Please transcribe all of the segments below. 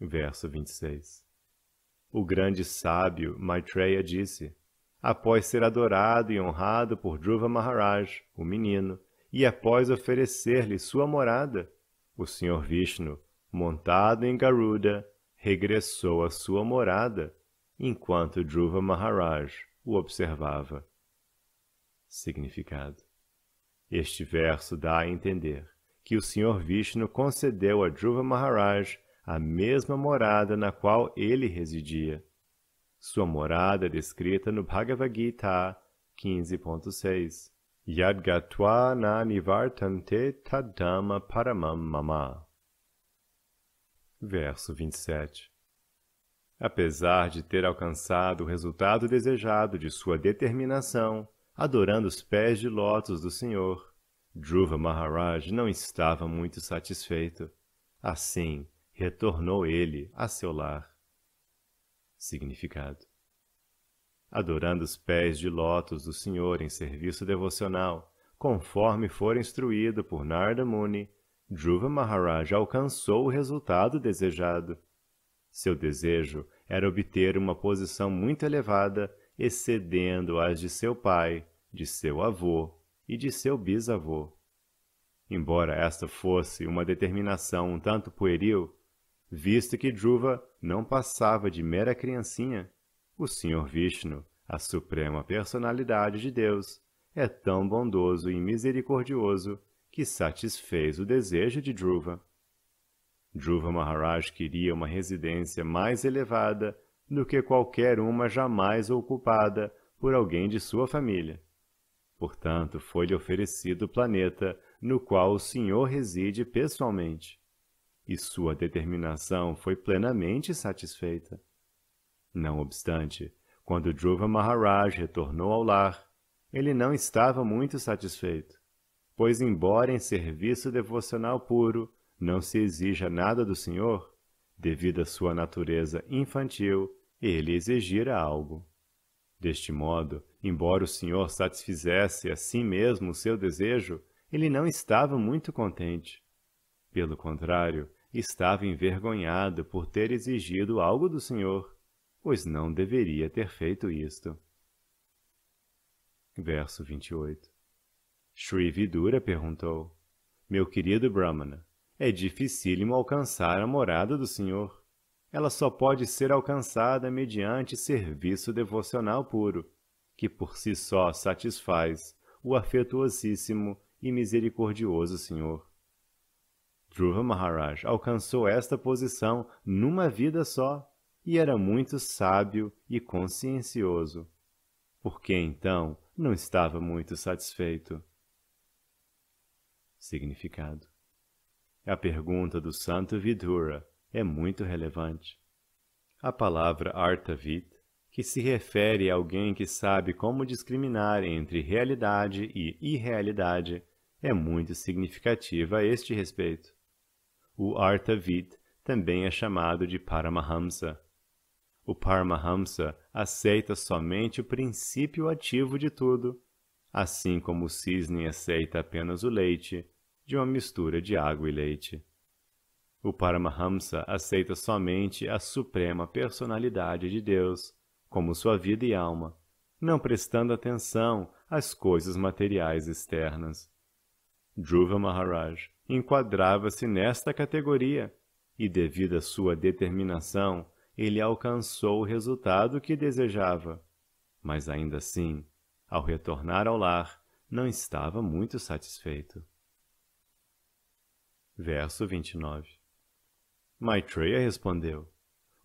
Verso 26. O grande sábio Maitreya disse, após ser adorado e honrado por Dhruva Maharaj, o menino, e após oferecer-lhe sua morada, o Senhor Vishnu, montado em Garuda, regressou à sua morada, enquanto Dhruva Maharaj o observava. Significado Este verso dá a entender que o Senhor Vishnu concedeu a Dhruva Maharaj a mesma morada na qual ele residia. Sua morada é descrita no Bhagavad Gita 15.6. Yadgatva na nivartante tadama paramam mama. Verso 27. Apesar de ter alcançado o resultado desejado de sua determinação, adorando os pés de lótus do Senhor, Dhruva Maharaj não estava muito satisfeito. Assim, retornou ele a seu lar. Significado: Adorando os pés de lótus do Senhor em serviço devocional, conforme for instruído por Narda Muni, Dhruva Maharaj alcançou o resultado desejado. Seu desejo era obter uma posição muito elevada, excedendo as de seu pai, de seu avô e de seu bisavô. Embora esta fosse uma determinação um tanto pueril, visto que Dhruva não passava de mera criancinha. O Senhor Vishnu, a suprema personalidade de Deus, é tão bondoso e misericordioso que satisfez o desejo de Dhruva. Dhruva Maharaj queria uma residência mais elevada do que qualquer uma jamais ocupada por alguém de sua família. Portanto, foi-lhe oferecido o planeta no qual o Senhor reside pessoalmente e sua determinação foi plenamente satisfeita. Não obstante, quando Dhruva Maharaj retornou ao lar, ele não estava muito satisfeito, pois, embora em serviço devocional puro não se exija nada do Senhor, devido à sua natureza infantil, ele exigira algo. Deste modo, embora o Senhor satisfizesse a si mesmo o seu desejo, ele não estava muito contente. Pelo contrário, estava envergonhado por ter exigido algo do Senhor, pois não deveria ter feito isto. Verso 28 Sri Vidura perguntou, Meu querido Brahmana, é dificílimo alcançar a morada do Senhor. Ela só pode ser alcançada mediante serviço devocional puro, que por si só satisfaz o afetuosíssimo e misericordioso Senhor. Dhruva Maharaj alcançou esta posição numa vida só e era muito sábio e consciencioso. Por que então não estava muito satisfeito? Significado: A pergunta do santo Vidura é muito relevante. A palavra Artavit, que se refere a alguém que sabe como discriminar entre realidade e irrealidade, é muito significativa a este respeito o Artavid também é chamado de Paramahamsa. O Paramahamsa aceita somente o princípio ativo de tudo, assim como o cisne aceita apenas o leite de uma mistura de água e leite. O Paramahamsa aceita somente a suprema personalidade de Deus, como sua vida e alma, não prestando atenção às coisas materiais externas. Dhruva Maharaj enquadrava-se nesta categoria e, devido à sua determinação, ele alcançou o resultado que desejava. Mas ainda assim, ao retornar ao lar, não estava muito satisfeito. Verso 29 Maitreya respondeu: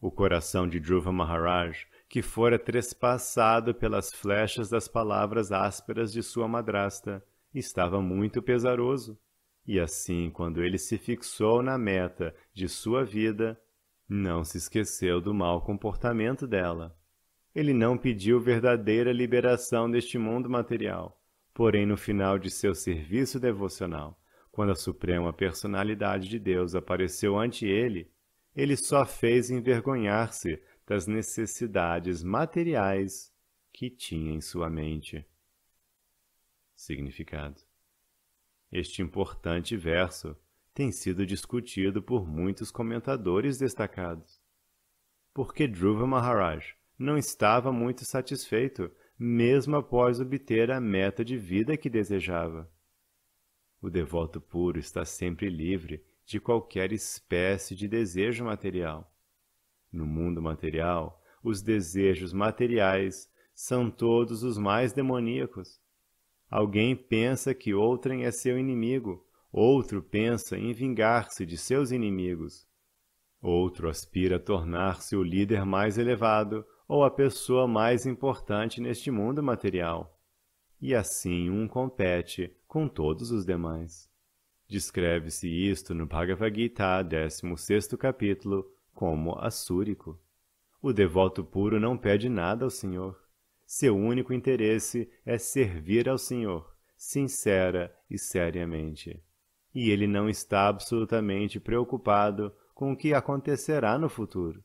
O coração de Dhruva Maharaj, que fora trespassado pelas flechas das palavras ásperas de sua madrasta, estava muito pesaroso. E assim, quando ele se fixou na meta de sua vida, não se esqueceu do mau comportamento dela. Ele não pediu verdadeira liberação deste mundo material, porém, no final de seu serviço devocional, quando a Suprema Personalidade de Deus apareceu ante ele, ele só fez envergonhar-se das necessidades materiais que tinha em sua mente significado. Este importante verso tem sido discutido por muitos comentadores destacados. Porque Dhruva Maharaj não estava muito satisfeito, mesmo após obter a meta de vida que desejava. O devoto puro está sempre livre de qualquer espécie de desejo material. No mundo material, os desejos materiais são todos os mais demoníacos. Alguém pensa que outrem é seu inimigo, outro pensa em vingar-se de seus inimigos. Outro aspira a tornar-se o líder mais elevado ou a pessoa mais importante neste mundo material. E assim um compete com todos os demais. Descreve-se isto no Bhagavad Gita, 16 capítulo, como assúrico. O devoto puro não pede nada ao Senhor. Seu único interesse é servir ao Senhor, sincera e seriamente. E ele não está absolutamente preocupado com o que acontecerá no futuro.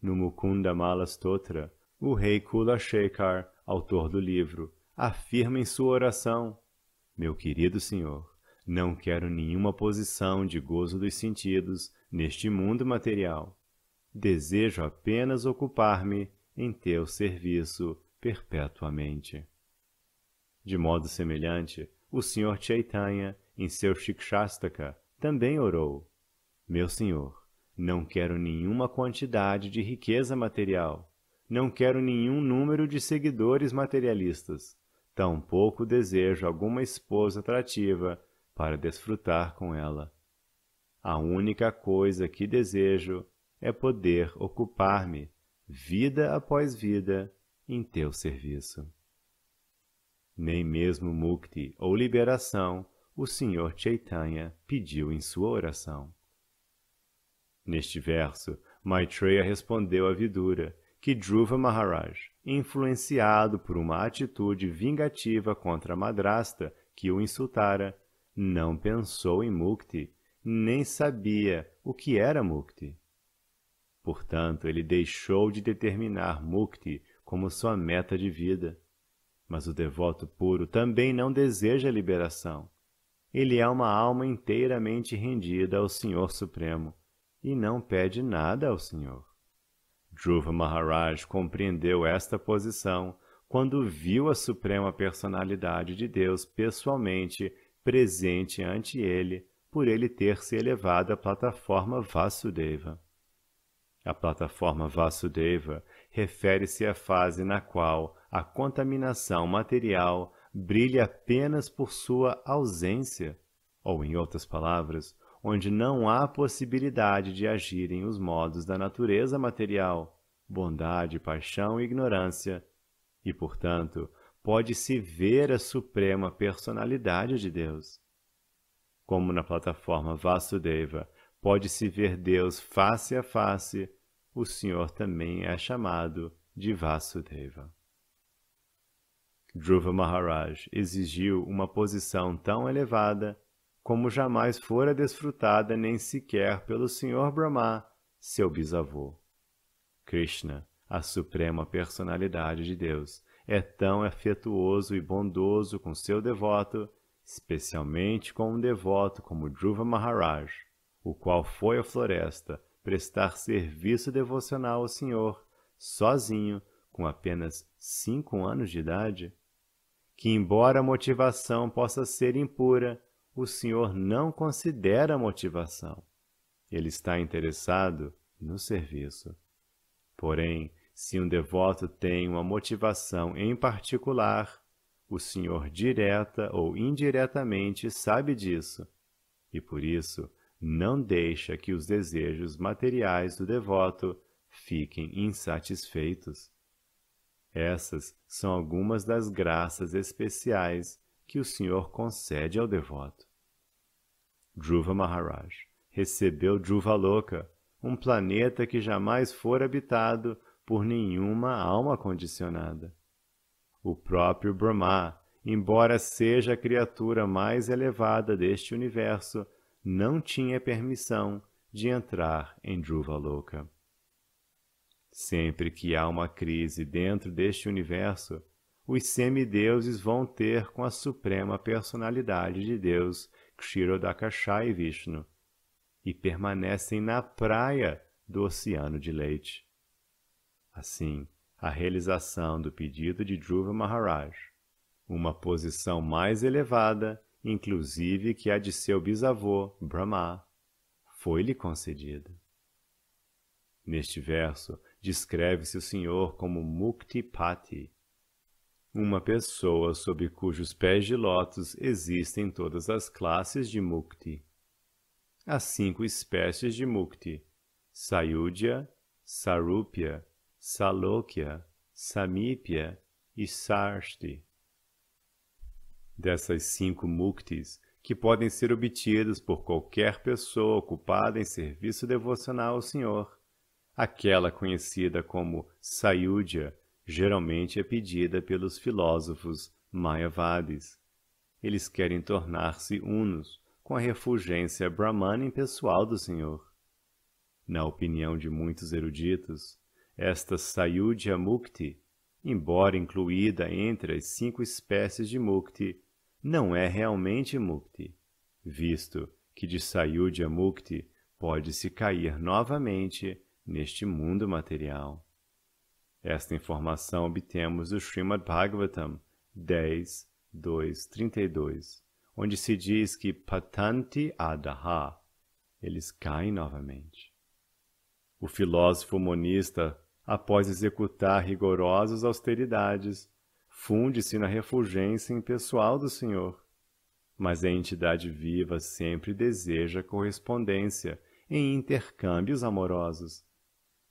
No Mukunda Mala Stotra, o rei Kula Shekhar, autor do livro, afirma em sua oração: Meu querido Senhor, não quero nenhuma posição de gozo dos sentidos neste mundo material. Desejo apenas ocupar-me em teu serviço perpetuamente. De modo semelhante, o Senhor Chaitanya, em seu Shikshastaka, também orou: Meu Senhor, não quero nenhuma quantidade de riqueza material, não quero nenhum número de seguidores materialistas, tampouco desejo alguma esposa atrativa para desfrutar com ela. A única coisa que desejo é poder ocupar-me, vida após vida, em teu serviço. Nem mesmo mukti ou liberação o Senhor Chaitanya pediu em sua oração. Neste verso, Maitreya respondeu a Vidura que Dhruva Maharaj, influenciado por uma atitude vingativa contra a madrasta que o insultara, não pensou em mukti, nem sabia o que era mukti. Portanto, ele deixou de determinar mukti como sua meta de vida. Mas o devoto puro também não deseja liberação. Ele é uma alma inteiramente rendida ao Senhor Supremo e não pede nada ao Senhor. Dhruva Maharaj compreendeu esta posição quando viu a Suprema Personalidade de Deus pessoalmente presente ante ele por ele ter se elevado à plataforma Vasudeva. A plataforma Vasudeva refere-se à fase na qual a contaminação material brilha apenas por sua ausência, ou, em outras palavras, onde não há possibilidade de agirem os modos da natureza material, bondade, paixão e ignorância, e, portanto, pode-se ver a suprema personalidade de Deus. Como na plataforma Vasudeva, pode-se ver Deus face a face o Senhor também é chamado de Vasudeva. Dhruva Maharaj exigiu uma posição tão elevada como jamais fora desfrutada nem sequer pelo Senhor Brahma, seu bisavô. Krishna, a suprema personalidade de Deus, é tão afetuoso e bondoso com seu devoto, especialmente com um devoto como Dhruva Maharaj, o qual foi à floresta prestar serviço devocional ao Senhor, sozinho, com apenas cinco anos de idade? Que, embora a motivação possa ser impura, o Senhor não considera a motivação. Ele está interessado no serviço. Porém, se um devoto tem uma motivação em particular, o Senhor direta ou indiretamente sabe disso, e por isso não deixa que os desejos materiais do devoto fiquem insatisfeitos. Essas são algumas das graças especiais que o Senhor concede ao devoto. Dhruva Maharaj recebeu Dhuvaloka, um planeta que jamais fora habitado por nenhuma alma condicionada. O próprio Brahma, embora seja a criatura mais elevada deste universo, não tinha permissão de entrar em Druva Sempre que há uma crise dentro deste universo, os semideuses vão ter com a suprema personalidade de Deus, e Vishnu, e permanecem na praia do oceano de leite. Assim, a realização do pedido de Dhruva Maharaj, uma posição mais elevada inclusive que a de seu bisavô, Brahma, foi-lhe concedida. Neste verso, descreve-se o Senhor como Muktipati, uma pessoa sob cujos pés de lótus existem todas as classes de mukti. As cinco espécies de mukti, Sayudhya, Sarupya, Salokya, Samipya e Sarsti dessas cinco muktis que podem ser obtidas por qualquer pessoa ocupada em serviço devocional ao Senhor. Aquela conhecida como Sayudhya geralmente é pedida pelos filósofos Mayavadis. Eles querem tornar-se unos com a refulgência brahmana impessoal do Senhor. Na opinião de muitos eruditos, esta Sayudhya Mukti, embora incluída entre as cinco espécies de Mukti, não é realmente mukti, visto que de Sayuja Mukti pode-se cair novamente neste mundo material. Esta informação obtemos do Srimad Bhagavatam 10, 2, 32, onde se diz que Patanti Adaha, eles caem novamente. O filósofo monista, após executar rigorosas austeridades, funde-se na refulgência impessoal do Senhor. Mas a entidade viva sempre deseja correspondência em intercâmbios amorosos.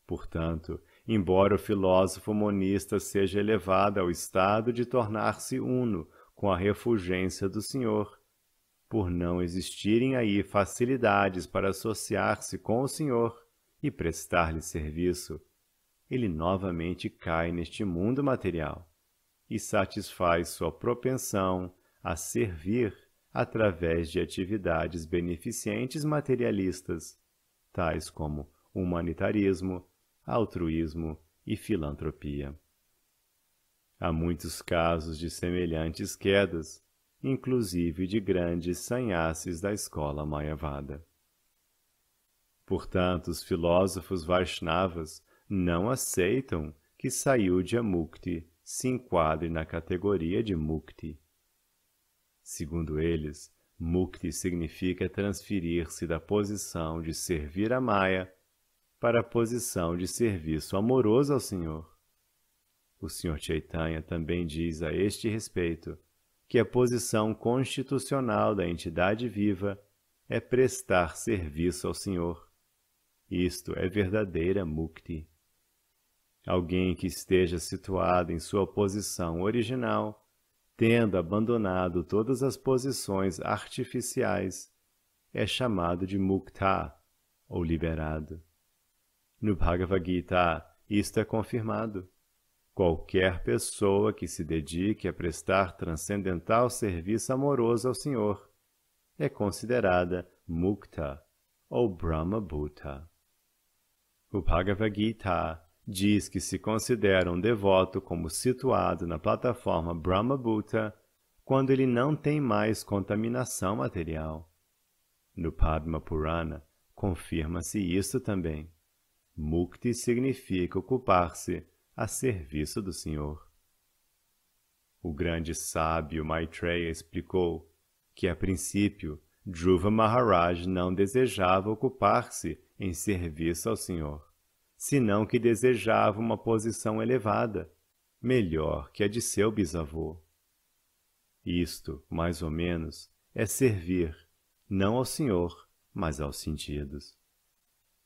Portanto, embora o filósofo monista seja elevado ao estado de tornar-se uno com a refulgência do Senhor, por não existirem aí facilidades para associar-se com o Senhor e prestar-lhe serviço, ele novamente cai neste mundo material e satisfaz sua propensão a servir através de atividades beneficentes materialistas, tais como humanitarismo, altruísmo e filantropia. Há muitos casos de semelhantes quedas, inclusive de grandes sanhases da escola Mayavada. Portanto, os filósofos Vaishnavas não aceitam que Sayudhya Mukti se enquadre na categoria de mukti. Segundo eles, mukti significa transferir-se da posição de servir a Maya para a posição de serviço amoroso ao Senhor. O Sr. Chaitanya também diz a este respeito que a posição constitucional da entidade viva é prestar serviço ao Senhor. Isto é verdadeira mukti alguém que esteja situado em sua posição original, tendo abandonado todas as posições artificiais, é chamado de mukta, ou liberado. No Bhagavad Gita, isto é confirmado. Qualquer pessoa que se dedique a prestar transcendental serviço amoroso ao Senhor é considerada mukta, ou brahma-bhuta. O Bhagavad Gita diz que se considera um devoto como situado na plataforma Brahmabhuta quando ele não tem mais contaminação material. No Padma Purana, confirma-se isso também. Mukti significa ocupar-se a serviço do Senhor. O grande sábio Maitreya explicou que, a princípio, Dhruva Maharaj não desejava ocupar-se em serviço ao Senhor senão que desejava uma posição elevada, melhor que a de seu bisavô. Isto, mais ou menos, é servir, não ao Senhor, mas aos sentidos.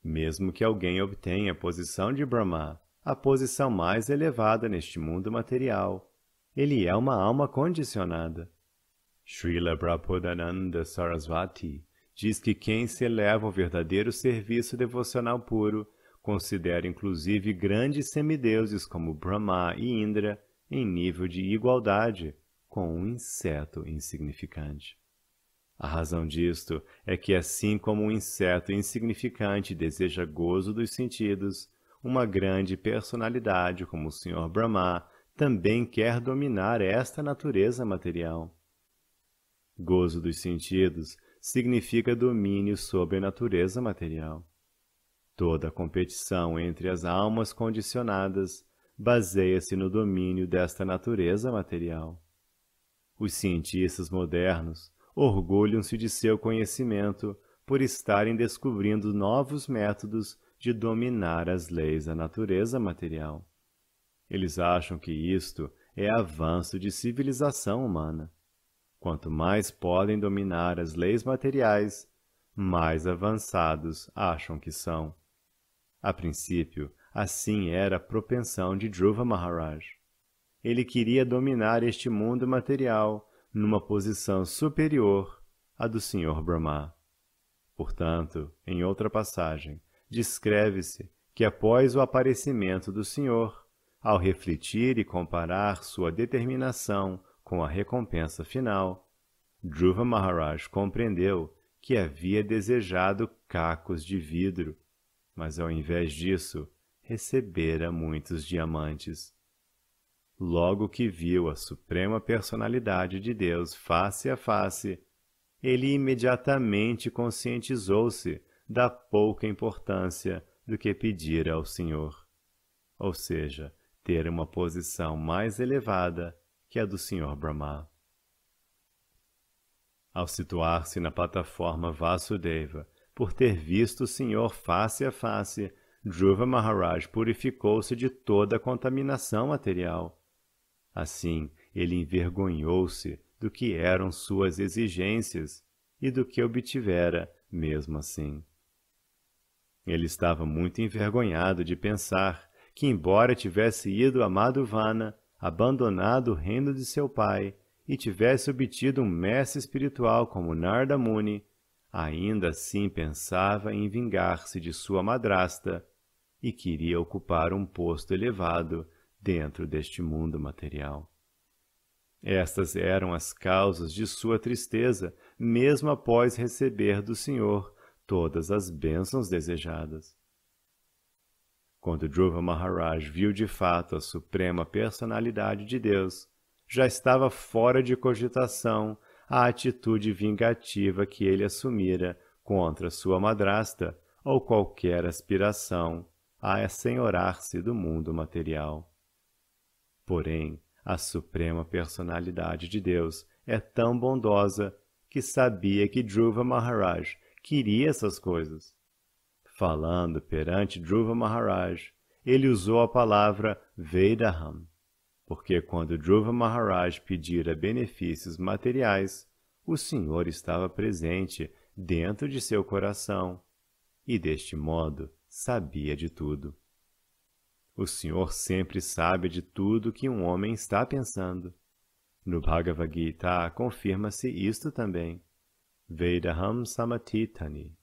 Mesmo que alguém obtenha a posição de Brahma, a posição mais elevada neste mundo material, ele é uma alma condicionada. Srila Prabodhananda Sarasvati diz que quem se eleva ao verdadeiro serviço devocional puro Considera inclusive grandes semideuses como Brahma e Indra em nível de igualdade com um inseto insignificante. A razão disto é que, assim como um inseto insignificante deseja gozo dos sentidos, uma grande personalidade como o Sr. Brahma também quer dominar esta natureza material. Gozo dos sentidos significa domínio sobre a natureza material. Toda competição entre as almas condicionadas baseia-se no domínio desta natureza material. Os cientistas modernos orgulham-se de seu conhecimento por estarem descobrindo novos métodos de dominar as leis da natureza material. Eles acham que isto é avanço de civilização humana. Quanto mais podem dominar as leis materiais, mais avançados acham que são. A princípio, assim era a propensão de Dhruva Maharaj. Ele queria dominar este mundo material numa posição superior à do Senhor Brahma. Portanto, em outra passagem, descreve-se que após o aparecimento do Senhor, ao refletir e comparar sua determinação com a recompensa final, Dhruva Maharaj compreendeu que havia desejado cacos de vidro mas ao invés disso, recebera muitos diamantes. Logo que viu a suprema personalidade de Deus face a face, ele imediatamente conscientizou-se da pouca importância do que pedira ao Senhor, ou seja, ter uma posição mais elevada que a do Senhor Brahma. Ao situar-se na plataforma Vasudeva, por ter visto o Senhor face a face, Dhruva Maharaj purificou-se de toda a contaminação material. Assim, ele envergonhou-se do que eram suas exigências e do que obtivera, mesmo assim. Ele estava muito envergonhado de pensar que, embora tivesse ido a Madhuvana, abandonado o reino de seu pai, e tivesse obtido um mestre espiritual como Narda Muni, Ainda assim pensava em vingar-se de sua madrasta e queria ocupar um posto elevado dentro deste mundo material. Estas eram as causas de sua tristeza, mesmo após receber do Senhor todas as bênçãos desejadas. Quando Dhruva Maharaj viu de fato a suprema personalidade de Deus, já estava fora de cogitação a atitude vingativa que ele assumira contra sua madrasta ou qualquer aspiração a assenhorar-se do mundo material. Porém, a suprema personalidade de Deus é tão bondosa que sabia que Dhruva Maharaj queria essas coisas. Falando perante Dhruva Maharaj, ele usou a palavra Vedaham, porque quando Dhruva Maharaj pedira benefícios materiais, o Senhor estava presente dentro de seu coração e, deste modo, sabia de tudo. O Senhor sempre sabe de tudo que um homem está pensando. No Bhagavad Gita confirma-se isto também. Vedaham Samatitani.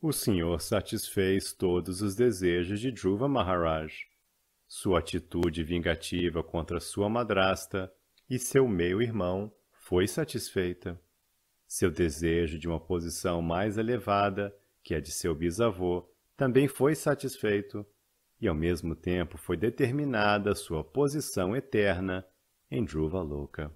O Senhor satisfez todos os desejos de Dhruva Maharaj sua atitude vingativa contra sua madrasta e seu meio-irmão foi satisfeita. Seu desejo de uma posição mais elevada, que a é de seu bisavô, também foi satisfeito, e ao mesmo tempo foi determinada sua posição eterna em Dhruva louca.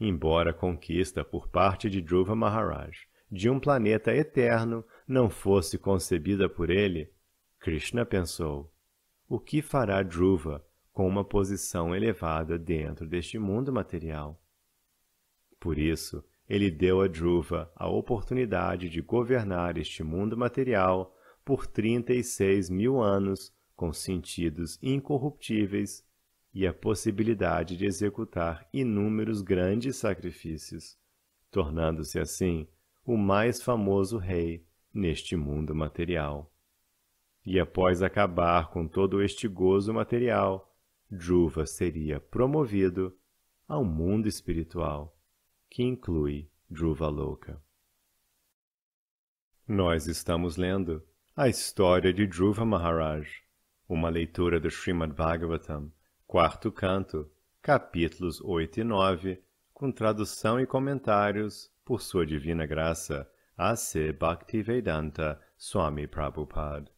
Embora a conquista por parte de Dhruva Maharaj de um planeta eterno não fosse concebida por ele, Krishna pensou: o que fará Dhruva com uma posição elevada dentro deste mundo material? Por isso, ele deu a Dhruva a oportunidade de governar este mundo material por 36 mil anos com sentidos incorruptíveis e a possibilidade de executar inúmeros grandes sacrifícios, tornando-se assim o mais famoso rei neste mundo material. E após acabar com todo este gozo material, Dhruva seria promovido ao mundo espiritual, que inclui Dhruva louca. Nós estamos lendo a história de Dhruva Maharaj, uma leitura do Srimad Bhagavatam, quarto canto, capítulos 8 e 9, com tradução e comentários por sua divina graça, A.C. Bhaktivedanta Swami Prabhupada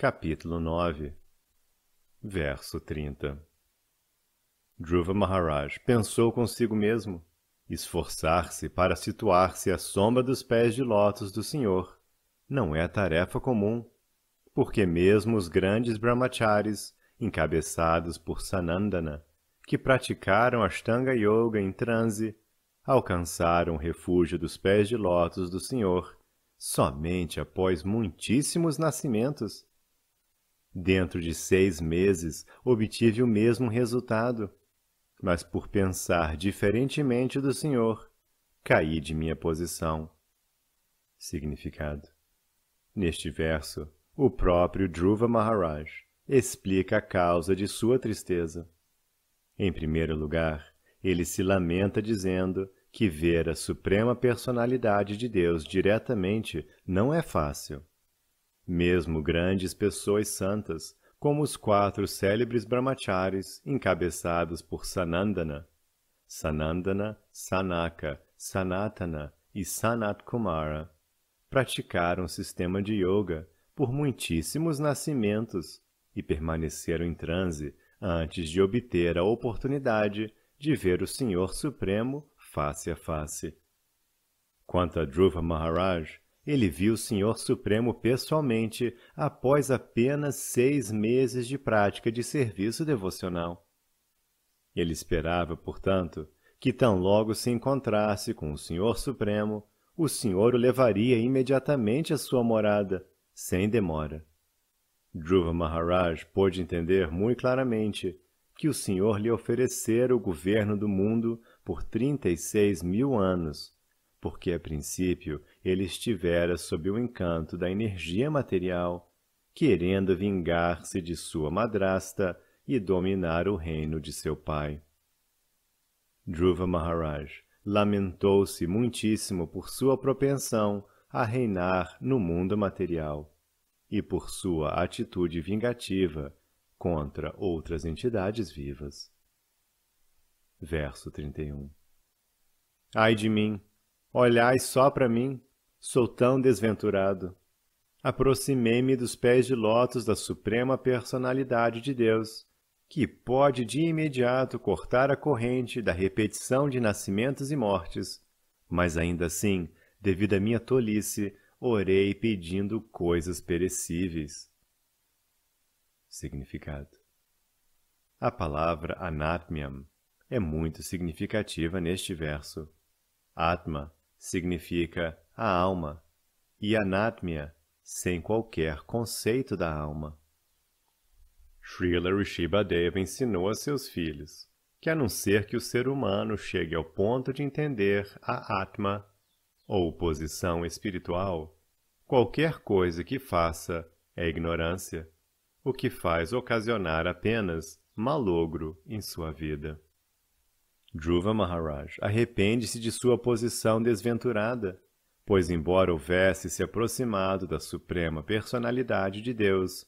capítulo 9, verso 30. Dhruva Maharaj pensou consigo mesmo esforçar-se para situar-se à sombra dos pés de lótus do Senhor. Não é tarefa comum, porque mesmo os grandes brahmacharis, encabeçados por Sanandana, que praticaram Ashtanga Yoga em transe, alcançaram o refúgio dos pés de lótus do Senhor somente após muitíssimos nascimentos Dentro de seis meses, obtive o mesmo resultado. Mas por pensar diferentemente do senhor, caí de minha posição. Significado: Neste verso, o próprio Dhruva Maharaj explica a causa de sua tristeza. Em primeiro lugar, ele se lamenta dizendo que ver a suprema personalidade de Deus diretamente não é fácil mesmo grandes pessoas santas, como os quatro célebres brahmacharis encabeçados por Sanandana, Sanandana, Sanaka, Sanatana e Sanat Kumara, praticaram o sistema de yoga por muitíssimos nascimentos e permaneceram em transe antes de obter a oportunidade de ver o Senhor Supremo face a face. Quanto a Dhruva Maharaj, ele viu o Senhor Supremo pessoalmente após apenas seis meses de prática de serviço devocional. Ele esperava, portanto, que tão logo se encontrasse com o Senhor Supremo, o Senhor o levaria imediatamente à sua morada, sem demora. Dhruva Maharaj pôde entender muito claramente que o Senhor lhe oferecera o governo do mundo por 36 mil anos, porque a princípio ele estivera sob o encanto da energia material, querendo vingar-se de sua madrasta e dominar o reino de seu pai. Dhruva Maharaj lamentou-se muitíssimo por sua propensão a reinar no mundo material e por sua atitude vingativa contra outras entidades vivas. Verso 31 Ai de mim! Olhai só para mim! Sou tão desventurado. Aproximei-me dos pés de lótus da suprema personalidade de Deus, que pode de imediato cortar a corrente da repetição de nascimentos e mortes. Mas ainda assim, devido à minha tolice, orei pedindo coisas perecíveis. Significado A palavra anatmiam é muito significativa neste verso. Atma significa a alma, e anatmia, sem qualquer conceito da alma. Srila Rishibadeva ensinou a seus filhos que a não ser que o ser humano chegue ao ponto de entender a Atma, ou posição espiritual, qualquer coisa que faça é ignorância, o que faz ocasionar apenas malogro em sua vida. Dhruva Maharaj arrepende-se de sua posição desventurada pois, embora houvesse se aproximado da suprema personalidade de Deus,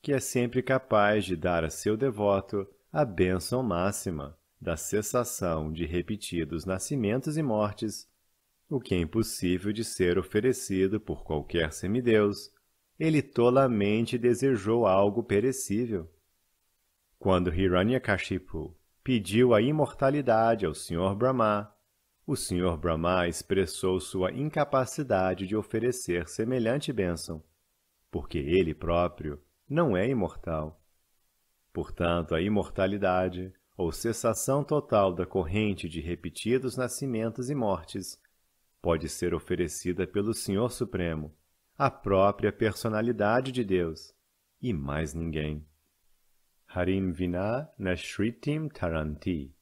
que é sempre capaz de dar a seu devoto a bênção máxima da cessação de repetidos nascimentos e mortes, o que é impossível de ser oferecido por qualquer semideus, ele tolamente desejou algo perecível. Quando Hiranyakashipu pediu a imortalidade ao Sr. Brahma, o Sr. Brahma expressou sua incapacidade de oferecer semelhante bênção, porque ele próprio não é imortal. Portanto, a imortalidade, ou cessação total da corrente de repetidos nascimentos e mortes, pode ser oferecida pelo Senhor Supremo, a própria personalidade de Deus, e mais ninguém. Harim Vinah Nashritim Taranti.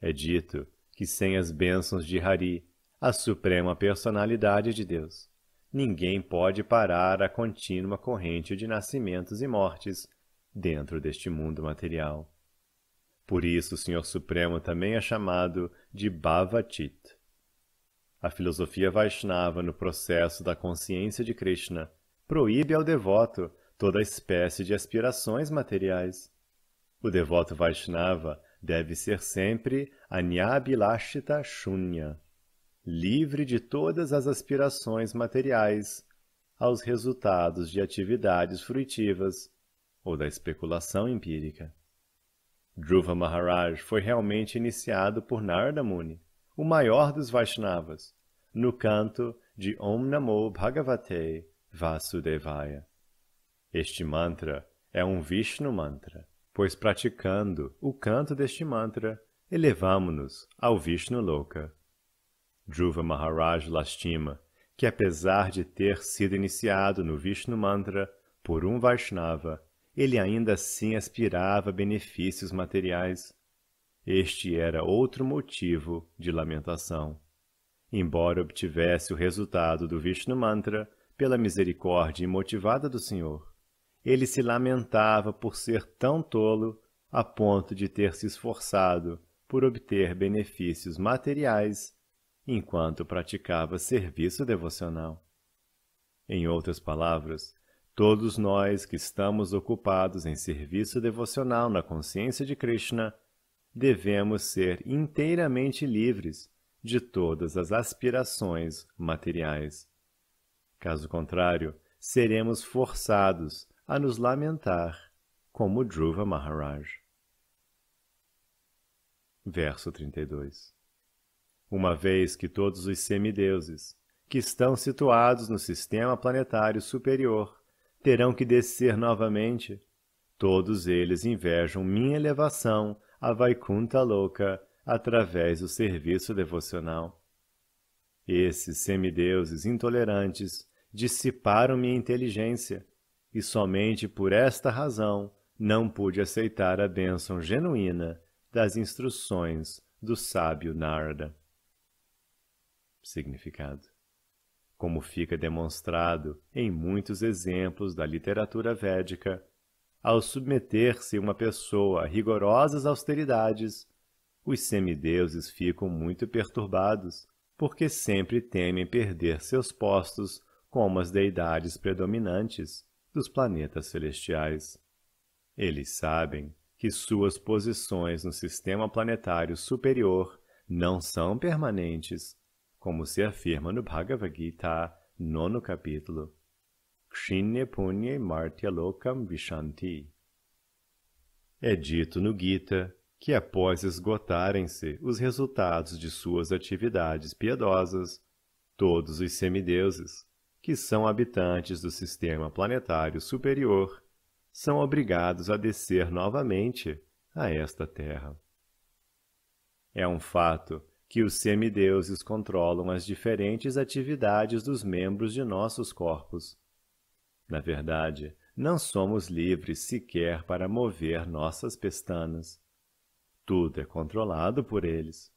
É dito que sem as bênçãos de Hari, a suprema personalidade de Deus, ninguém pode parar a contínua corrente de nascimentos e mortes dentro deste mundo material. Por isso o Senhor Supremo também é chamado de Bhavatit. A filosofia Vaishnava, no processo da consciência de Krishna, proíbe ao devoto toda espécie de aspirações materiais. O devoto Vaishnava deve ser sempre Anyabilashita Shunya, livre de todas as aspirações materiais aos resultados de atividades fruitivas ou da especulação empírica. Dhruva Maharaj foi realmente iniciado por Narada Muni, o maior dos Vaishnavas, no canto de Om Namo Bhagavate Vasudevaya. Este mantra é um Vishnu mantra pois praticando o canto deste mantra, elevamo-nos ao Vishnu Loka. Dhruva Maharaj lastima que, apesar de ter sido iniciado no Vishnu Mantra por um Vaishnava, ele ainda assim aspirava benefícios materiais. Este era outro motivo de lamentação. Embora obtivesse o resultado do Vishnu Mantra pela misericórdia imotivada do Senhor, ele se lamentava por ser tão tolo a ponto de ter se esforçado por obter benefícios materiais enquanto praticava serviço devocional. Em outras palavras, todos nós que estamos ocupados em serviço devocional na consciência de Krishna devemos ser inteiramente livres de todas as aspirações materiais. Caso contrário, seremos forçados a nos lamentar, como Dhruva Maharaj. Verso 32 Uma vez que todos os semideuses, que estão situados no sistema planetário superior, terão que descer novamente, todos eles invejam minha elevação a Vaikunta Louca através do serviço devocional. Esses semideuses intolerantes dissiparam minha inteligência e somente por esta razão não pude aceitar a bênção genuína das instruções do sábio Narda. Significado como fica demonstrado em muitos exemplos da literatura védica, ao submeter-se uma pessoa a rigorosas austeridades, os semideuses ficam muito perturbados, porque sempre temem perder seus postos como as deidades predominantes, dos planetas celestiais. Eles sabem que suas posições no sistema planetário superior não são permanentes, como se afirma no Bhagavad Gita, nono capítulo. Vishanti. É dito no Gita que após esgotarem-se os resultados de suas atividades piedosas, todos os semideuses, que são habitantes do sistema planetário superior, são obrigados a descer novamente a esta Terra. É um fato que os semideuses controlam as diferentes atividades dos membros de nossos corpos. Na verdade, não somos livres sequer para mover nossas pestanas. Tudo é controlado por eles.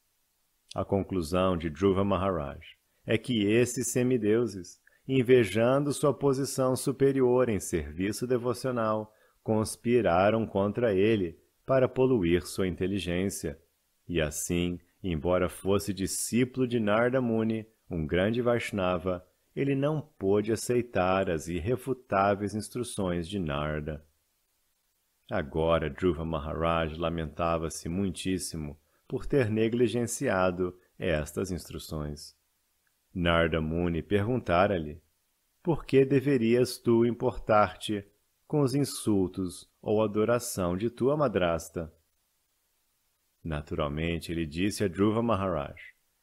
A conclusão de Dhruva Maharaj é que esses semideuses invejando sua posição superior em serviço devocional, conspiraram contra ele para poluir sua inteligência. E assim, embora fosse discípulo de Narda Muni, um grande Vaishnava, ele não pôde aceitar as irrefutáveis instruções de Narda. Agora Dhruva Maharaj lamentava-se muitíssimo por ter negligenciado estas instruções. Narda Muni perguntara-lhe: Por que deverias tu importar-te com os insultos ou adoração de tua madrasta? Naturalmente, ele disse a Dhruva Maharaj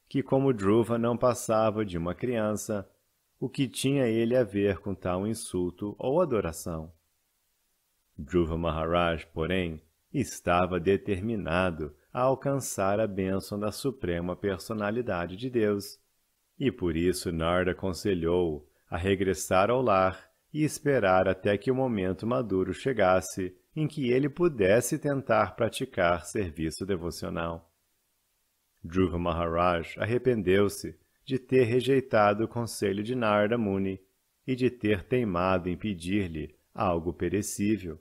que, como Dhruva não passava de uma criança, o que tinha ele a ver com tal insulto ou adoração? Dhruva Maharaj, porém, estava determinado a alcançar a bênção da Suprema Personalidade de Deus e por isso Narda aconselhou a regressar ao lar e esperar até que o momento maduro chegasse em que ele pudesse tentar praticar serviço devocional. Dhruva Maharaj arrependeu-se de ter rejeitado o conselho de Narda Muni e de ter teimado em pedir-lhe algo perecível,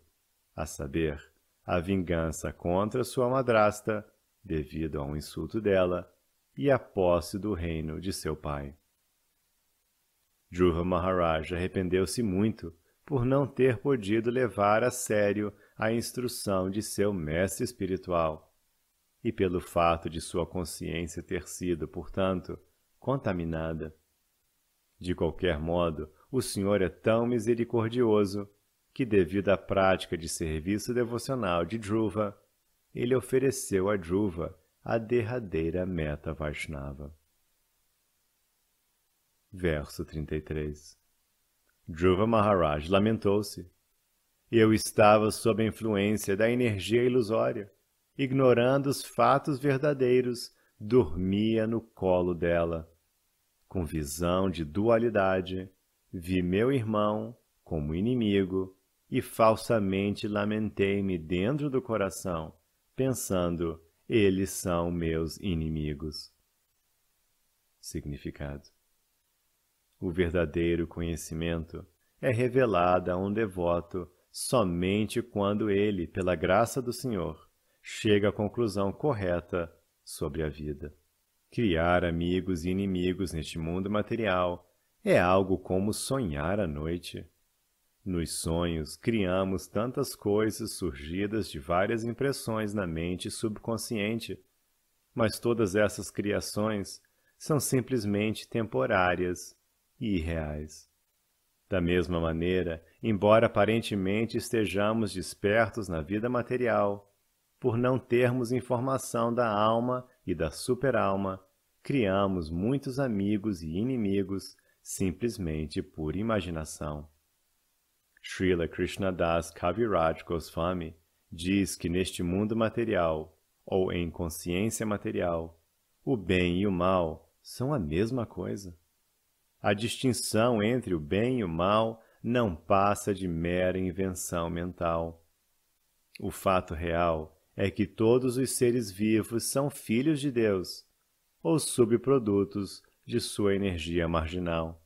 a saber, a vingança contra sua madrasta, devido a um insulto dela, e a posse do reino de seu pai. Dhruva Maharaj arrependeu-se muito por não ter podido levar a sério a instrução de seu mestre espiritual, e pelo fato de sua consciência ter sido, portanto, contaminada. De qualquer modo, o Senhor é tão misericordioso que, devido à prática de serviço devocional de Dhruva, ele ofereceu a Dhruva a derradeira meta Vaishnava. Verso 33 Dhruva Maharaj lamentou-se. Eu estava sob a influência da energia ilusória. Ignorando os fatos verdadeiros, dormia no colo dela. Com visão de dualidade, vi meu irmão como inimigo e falsamente lamentei-me dentro do coração, pensando: eles são meus inimigos. Significado: O verdadeiro conhecimento é revelado a um devoto somente quando ele, pela graça do Senhor, chega à conclusão correta sobre a vida. Criar amigos e inimigos neste mundo material é algo como sonhar à noite. Nos sonhos, criamos tantas coisas surgidas de várias impressões na mente subconsciente, mas todas essas criações são simplesmente temporárias e irreais. Da mesma maneira, embora aparentemente estejamos despertos na vida material, por não termos informação da alma e da superalma, criamos muitos amigos e inimigos simplesmente por imaginação. Srila Das Kaviraj Goswami diz que neste mundo material, ou em consciência material, o bem e o mal são a mesma coisa. A distinção entre o bem e o mal não passa de mera invenção mental. O fato real é que todos os seres vivos são filhos de Deus, ou subprodutos de sua energia marginal.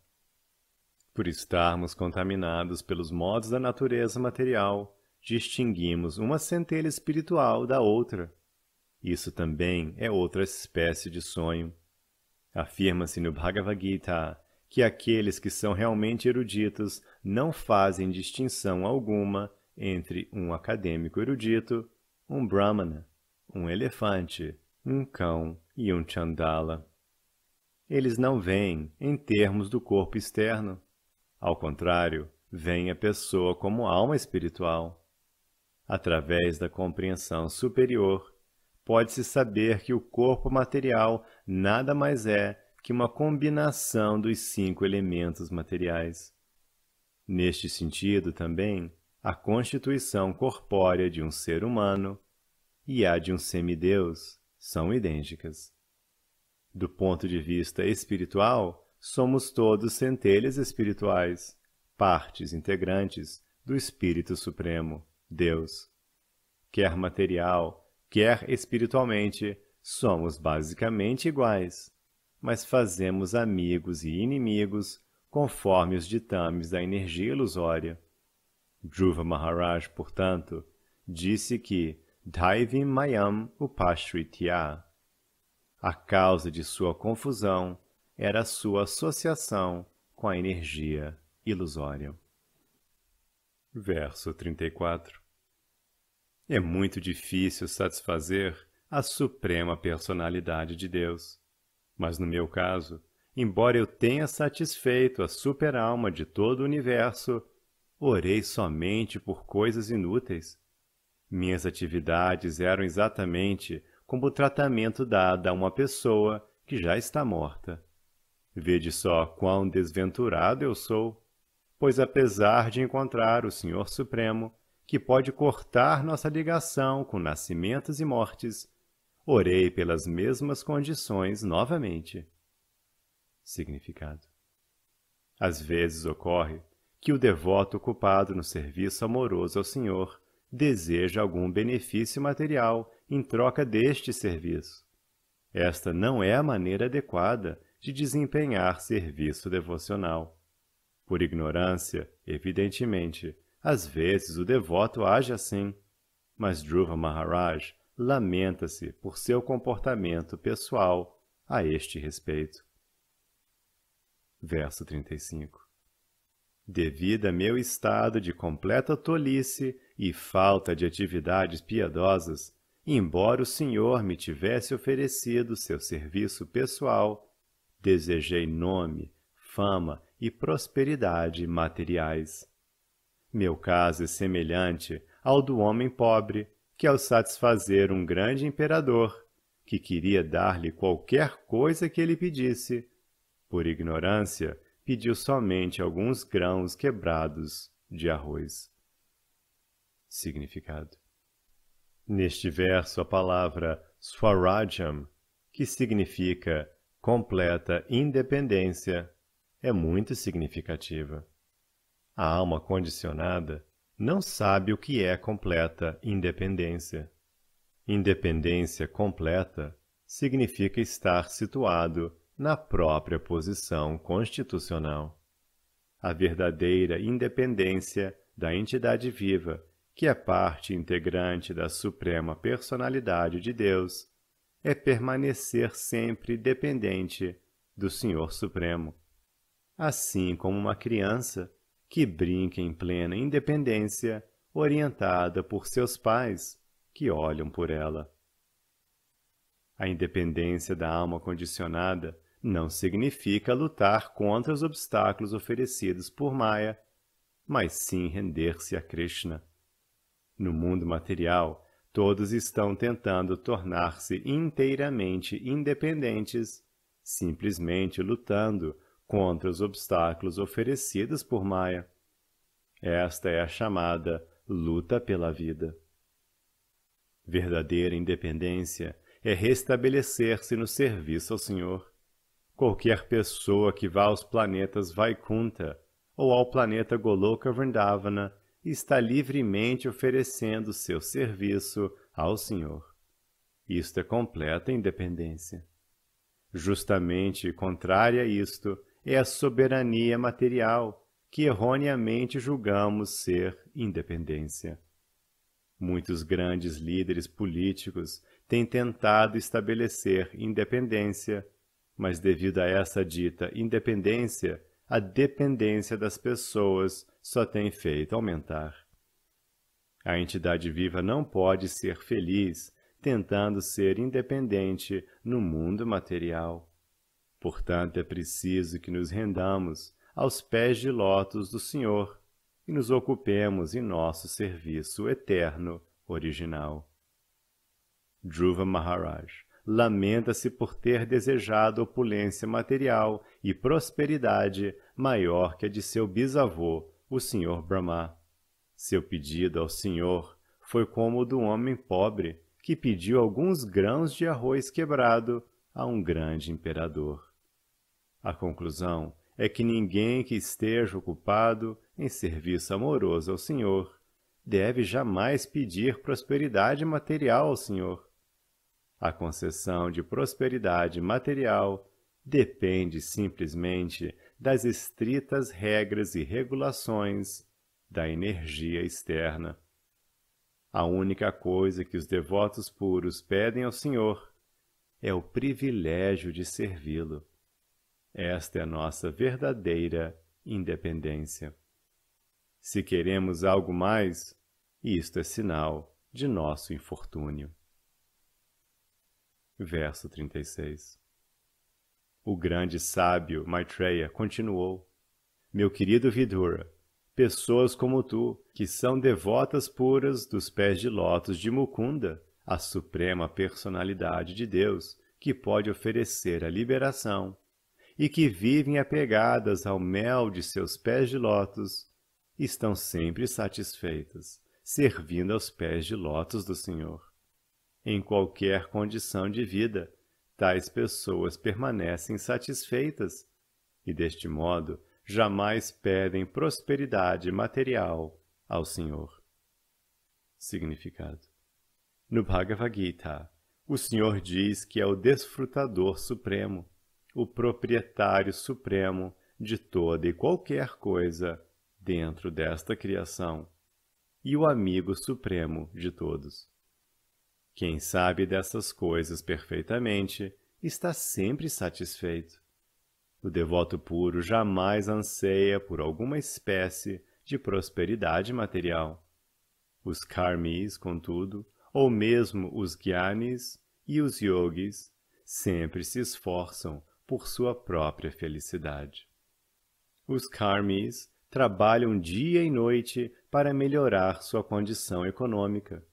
Por estarmos contaminados pelos modos da natureza material, distinguimos uma centelha espiritual da outra. Isso também é outra espécie de sonho. Afirma-se no Bhagavad Gita que aqueles que são realmente eruditos não fazem distinção alguma entre um acadêmico erudito, um brahmana, um elefante, um cão e um chandala. Eles não veem em termos do corpo externo, ao contrário, vem a pessoa como alma espiritual. Através da compreensão superior, pode-se saber que o corpo material nada mais é que uma combinação dos cinco elementos materiais. Neste sentido, também, a constituição corpórea de um ser humano e a de um semideus são idênticas. Do ponto de vista espiritual, somos todos centelhas espirituais, partes integrantes do Espírito Supremo, Deus. Quer material, quer espiritualmente, somos basicamente iguais, mas fazemos amigos e inimigos conforme os ditames da energia ilusória. Dhruva Maharaj, portanto, disse que Daivim Mayam Upashritya. A causa de sua confusão era sua associação com a energia ilusória. Verso 34 É muito difícil satisfazer a suprema personalidade de Deus. Mas no meu caso, embora eu tenha satisfeito a super-alma de todo o universo, orei somente por coisas inúteis. Minhas atividades eram exatamente como o tratamento dado a uma pessoa que já está morta. Vede só quão desventurado eu sou, pois apesar de encontrar o Senhor Supremo, que pode cortar nossa ligação com nascimentos e mortes, orei pelas mesmas condições novamente. Significado: Às vezes ocorre que o devoto ocupado no serviço amoroso ao Senhor deseja algum benefício material em troca deste serviço. Esta não é a maneira adequada de desempenhar serviço devocional. Por ignorância, evidentemente, às vezes o devoto age assim, mas Dhruva Maharaj lamenta-se por seu comportamento pessoal a este respeito. Verso 35 Devido a meu estado de completa tolice e falta de atividades piedosas, embora o Senhor me tivesse oferecido seu serviço pessoal, desejei nome, fama e prosperidade materiais. Meu caso é semelhante ao do homem pobre, que ao satisfazer um grande imperador, que queria dar-lhe qualquer coisa que ele pedisse, por ignorância, pediu somente alguns grãos quebrados de arroz. Significado Neste verso, a palavra Swarajam, que significa completa independência é muito significativa. A alma condicionada não sabe o que é completa independência. Independência completa significa estar situado na própria posição constitucional. A verdadeira independência da entidade viva, que é parte integrante da suprema personalidade de Deus, é permanecer sempre dependente do Senhor Supremo. Assim como uma criança que brinca em plena independência, orientada por seus pais que olham por ela. A independência da alma condicionada não significa lutar contra os obstáculos oferecidos por Maya, mas sim render-se a Krishna. No mundo material, Todos estão tentando tornar-se inteiramente independentes, simplesmente lutando contra os obstáculos oferecidos por Maya. Esta é a chamada luta pela vida. Verdadeira independência é restabelecer-se no serviço ao Senhor. Qualquer pessoa que vá aos planetas Vaikuntha ou ao planeta Goloka Vrindavana está livremente oferecendo seu serviço ao Senhor. Isto é completa independência. Justamente contrária a isto é a soberania material, que erroneamente julgamos ser independência. Muitos grandes líderes políticos têm tentado estabelecer independência, mas devido a essa dita independência, a dependência das pessoas só tem feito aumentar. A entidade viva não pode ser feliz tentando ser independente no mundo material. Portanto, é preciso que nos rendamos aos pés de lótus do Senhor e nos ocupemos em nosso serviço eterno original. Dhruva Maharaj lamenta-se por ter desejado opulência material e prosperidade maior que a de seu bisavô o Sr. Brahma. Seu pedido ao Senhor foi como o do homem pobre que pediu alguns grãos de arroz quebrado a um grande imperador. A conclusão é que ninguém que esteja ocupado em serviço amoroso ao Senhor deve jamais pedir prosperidade material ao Senhor. A concessão de prosperidade material depende simplesmente das estritas regras e regulações da energia externa. A única coisa que os devotos puros pedem ao Senhor é o privilégio de servi-lo. Esta é a nossa verdadeira independência. Se queremos algo mais, isto é sinal de nosso infortúnio. Verso 36 o grande sábio Maitreya continuou: Meu querido Vidura, pessoas como tu, que são devotas puras dos pés de lótus de Mukunda, a suprema personalidade de Deus, que pode oferecer a liberação, e que vivem apegadas ao mel de seus pés de lótus, estão sempre satisfeitas, servindo aos pés de lótus do Senhor. Em qualquer condição de vida, tais pessoas permanecem satisfeitas e, deste modo, jamais pedem prosperidade material ao Senhor. Significado: No Bhagavad Gita, o Senhor diz que é o desfrutador supremo, o proprietário supremo de toda e qualquer coisa dentro desta criação e o amigo supremo de todos. Quem sabe dessas coisas perfeitamente está sempre satisfeito. O devoto puro jamais anseia por alguma espécie de prosperidade material. Os karmis, contudo, ou mesmo os gyanis e os yogis, sempre se esforçam por sua própria felicidade. Os karmis trabalham dia e noite para melhorar sua condição econômica.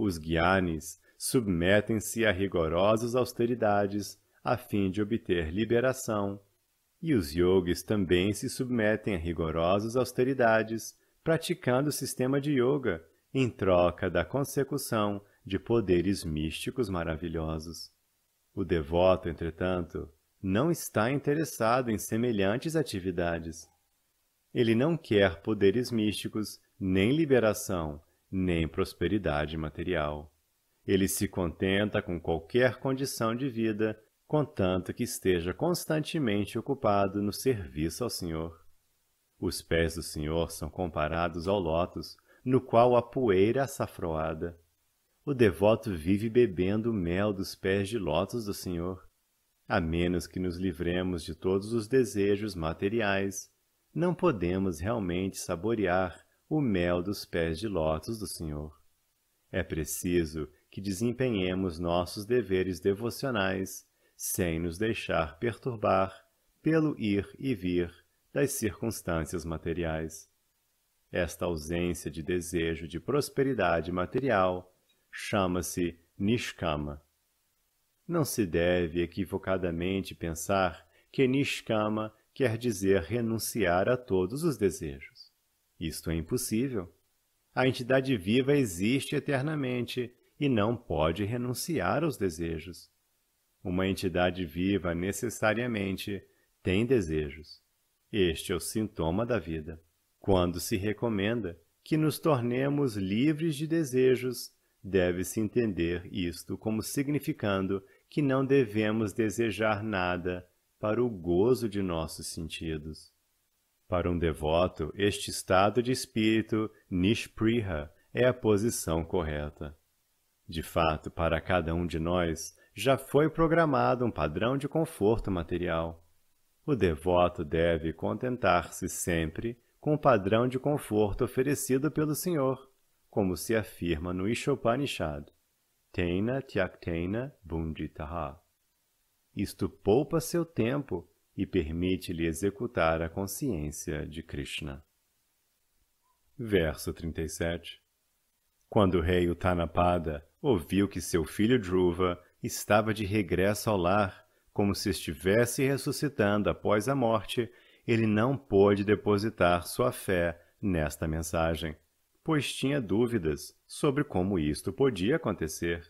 Os gyanis submetem-se a rigorosas austeridades a fim de obter liberação, e os yogis também se submetem a rigorosas austeridades, praticando o sistema de yoga em troca da consecução de poderes místicos maravilhosos. O devoto, entretanto, não está interessado em semelhantes atividades. Ele não quer poderes místicos, nem liberação, nem prosperidade material. Ele se contenta com qualquer condição de vida, contanto que esteja constantemente ocupado no serviço ao Senhor. Os pés do Senhor são comparados ao lótus, no qual a poeira açafroada. O devoto vive bebendo o mel dos pés de lótus do Senhor. A menos que nos livremos de todos os desejos materiais, não podemos realmente saborear o mel dos pés de lótus do Senhor. É preciso que desempenhemos nossos deveres devocionais sem nos deixar perturbar pelo ir e vir das circunstâncias materiais. Esta ausência de desejo de prosperidade material chama-se Nishkama. Não se deve equivocadamente pensar que Nishkama quer dizer renunciar a todos os desejos. Isto é impossível. A entidade viva existe eternamente e não pode renunciar aos desejos. Uma entidade viva necessariamente tem desejos. Este é o sintoma da vida. Quando se recomenda que nos tornemos livres de desejos, deve-se entender isto como significando que não devemos desejar nada para o gozo de nossos sentidos. Para um devoto, este estado de espírito, Nishpriha, é a posição correta. De fato, para cada um de nós, já foi programado um padrão de conforto material. O devoto deve contentar-se sempre com o padrão de conforto oferecido pelo Senhor, como se afirma no Ishopanishad. Tena tyaktena bunditaha. Isto poupa seu tempo e permite-lhe executar a consciência de Krishna. Verso 37 Quando o rei Utanapada ouviu que seu filho Dhruva estava de regresso ao lar, como se estivesse ressuscitando após a morte, ele não pôde depositar sua fé nesta mensagem, pois tinha dúvidas sobre como isto podia acontecer.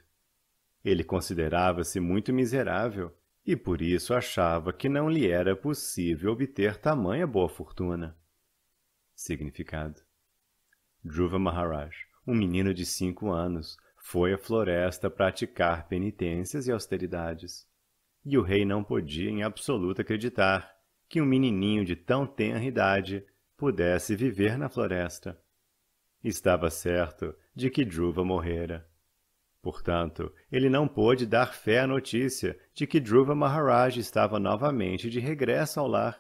Ele considerava-se muito miserável e por isso achava que não lhe era possível obter tamanha boa fortuna. Significado Dhruva Maharaj, um menino de cinco anos, foi à floresta praticar penitências e austeridades. E o rei não podia em absoluto acreditar que um menininho de tão tenra idade pudesse viver na floresta. Estava certo de que Dhruva morrera. Portanto, ele não pôde dar fé à notícia de que Dhruva Maharaj estava novamente de regresso ao lar.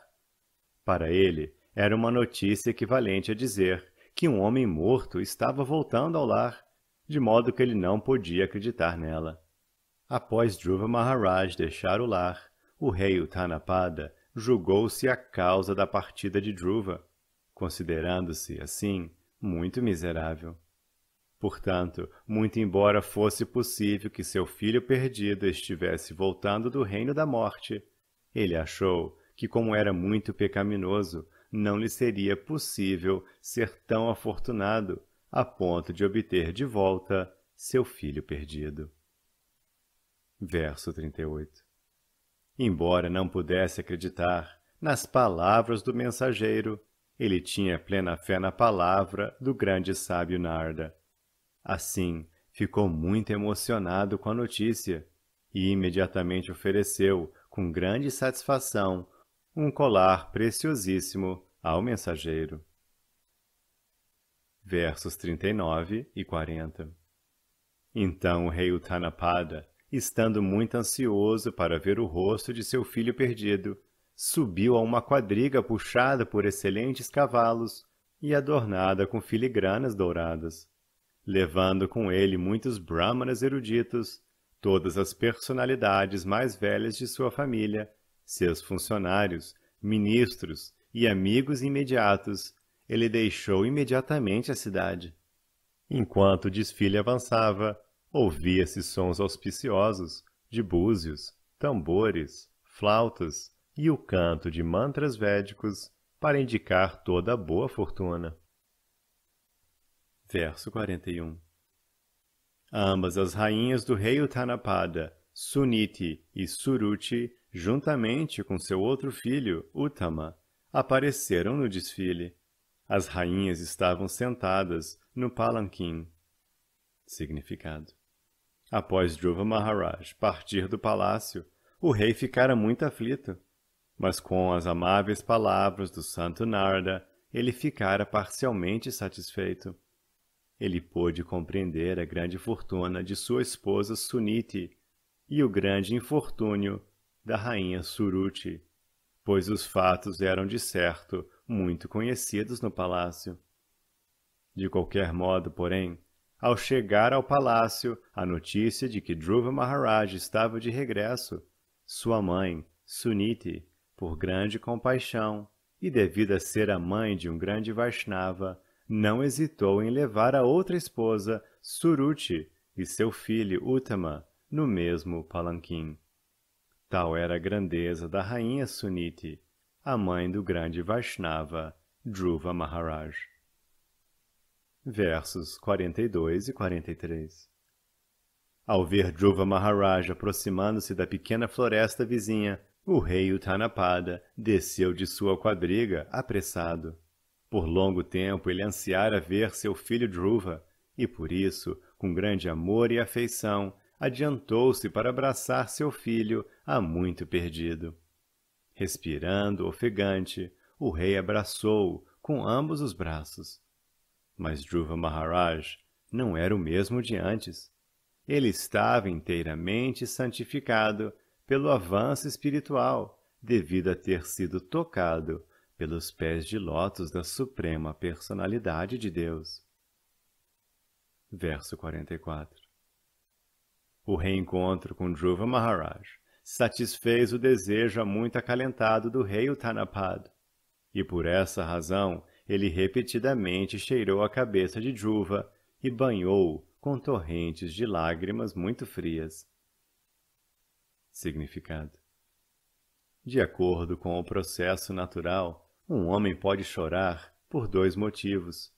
Para ele, era uma notícia equivalente a dizer que um homem morto estava voltando ao lar, de modo que ele não podia acreditar nela. Após Dhruva Maharaj deixar o lar, o rei Uttanapada julgou-se a causa da partida de Dhruva, considerando-se, assim, muito miserável. Portanto, muito embora fosse possível que seu filho perdido estivesse voltando do reino da morte, ele achou que, como era muito pecaminoso, não lhe seria possível ser tão afortunado a ponto de obter de volta seu filho perdido. Verso 38 Embora não pudesse acreditar nas palavras do mensageiro, ele tinha plena fé na palavra do grande sábio Narda Assim, ficou muito emocionado com a notícia e imediatamente ofereceu, com grande satisfação, um colar preciosíssimo ao mensageiro. Versos 39 e 40 Então o rei Utanapada, estando muito ansioso para ver o rosto de seu filho perdido, subiu a uma quadriga puxada por excelentes cavalos e adornada com filigranas douradas levando com ele muitos brahmanas eruditos, todas as personalidades mais velhas de sua família, seus funcionários, ministros e amigos imediatos, ele deixou imediatamente a cidade. Enquanto o desfile avançava, ouvia-se sons auspiciosos de búzios, tambores, flautas e o canto de mantras védicos para indicar toda a boa fortuna. Verso 41 Ambas as rainhas do rei Uttanapada Suniti e Suruti, juntamente com seu outro filho, Uttama apareceram no desfile. As rainhas estavam sentadas no palanquim. Significado Após Dhruva Maharaj partir do palácio, o rei ficara muito aflito. Mas com as amáveis palavras do santo Narda, ele ficara parcialmente satisfeito ele pôde compreender a grande fortuna de sua esposa Suniti e o grande infortúnio da rainha Suruti, pois os fatos eram de certo muito conhecidos no palácio. De qualquer modo, porém, ao chegar ao palácio, a notícia de que Dhruva Maharaj estava de regresso, sua mãe, Suniti, por grande compaixão e devido a ser a mãe de um grande Vaishnava, não hesitou em levar a outra esposa, Suruti, e seu filho Uttama no mesmo palanquim. Tal era a grandeza da rainha Suniti, a mãe do grande Vaishnava, Dhruva Maharaj. Versos 42 e 43 Ao ver Dhruva Maharaj aproximando-se da pequena floresta vizinha, o rei Uttanapada desceu de sua quadriga, apressado. Por longo tempo ele ansiara ver seu filho Druva, e por isso, com grande amor e afeição, adiantou-se para abraçar seu filho há muito perdido. Respirando ofegante, o rei abraçou-o com ambos os braços. Mas Druva Maharaj não era o mesmo de antes. Ele estava inteiramente santificado pelo avanço espiritual, devido a ter sido tocado pelos pés de lótus da Suprema Personalidade de Deus. Verso 44 O reencontro com Dhruva Maharaj satisfez o desejo muito acalentado do rei Uttanapad e por essa razão ele repetidamente cheirou a cabeça de Dhruva e banhou-o com torrentes de lágrimas muito frias. Significado De acordo com o processo natural, um homem pode chorar por dois motivos.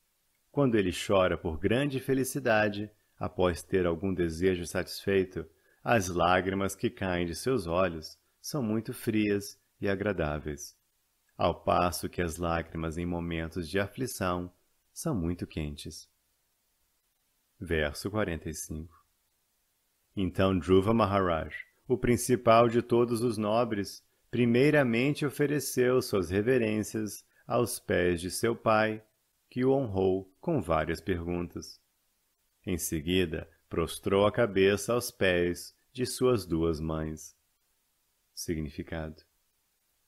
Quando ele chora por grande felicidade, após ter algum desejo satisfeito, as lágrimas que caem de seus olhos são muito frias e agradáveis, ao passo que as lágrimas em momentos de aflição são muito quentes. Verso 45 Então Dhruva Maharaj, o principal de todos os nobres, primeiramente ofereceu suas reverências aos pés de seu pai, que o honrou com várias perguntas. Em seguida, prostrou a cabeça aos pés de suas duas mães. Significado: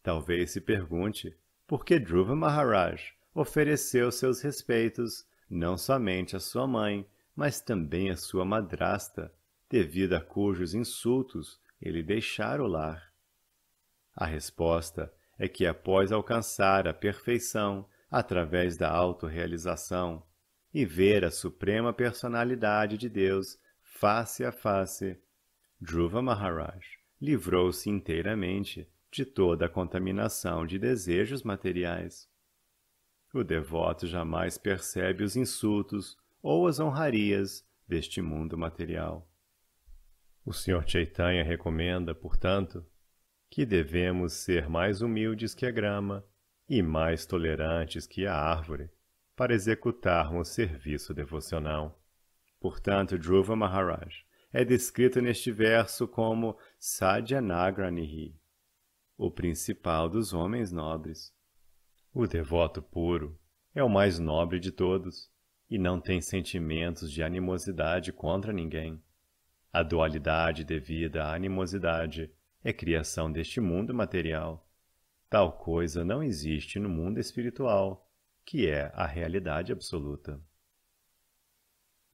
Talvez se pergunte por que Dhruva Maharaj ofereceu seus respeitos não somente à sua mãe, mas também à sua madrasta, devido a cujos insultos ele deixara o lar. A resposta é que após alcançar a perfeição através da autorrealização e ver a suprema personalidade de Deus face a face, Dhruva Maharaj livrou-se inteiramente de toda a contaminação de desejos materiais. O devoto jamais percebe os insultos ou as honrarias deste mundo material. O Sr. Chaitanya recomenda, portanto, que devemos ser mais humildes que a grama e mais tolerantes que a árvore para executarmos serviço devocional. Portanto, Dhruva Maharaj é descrito neste verso como nihi, o principal dos homens nobres. O devoto puro é o mais nobre de todos e não tem sentimentos de animosidade contra ninguém. A dualidade devida à animosidade é criação deste mundo material. Tal coisa não existe no mundo espiritual, que é a realidade absoluta.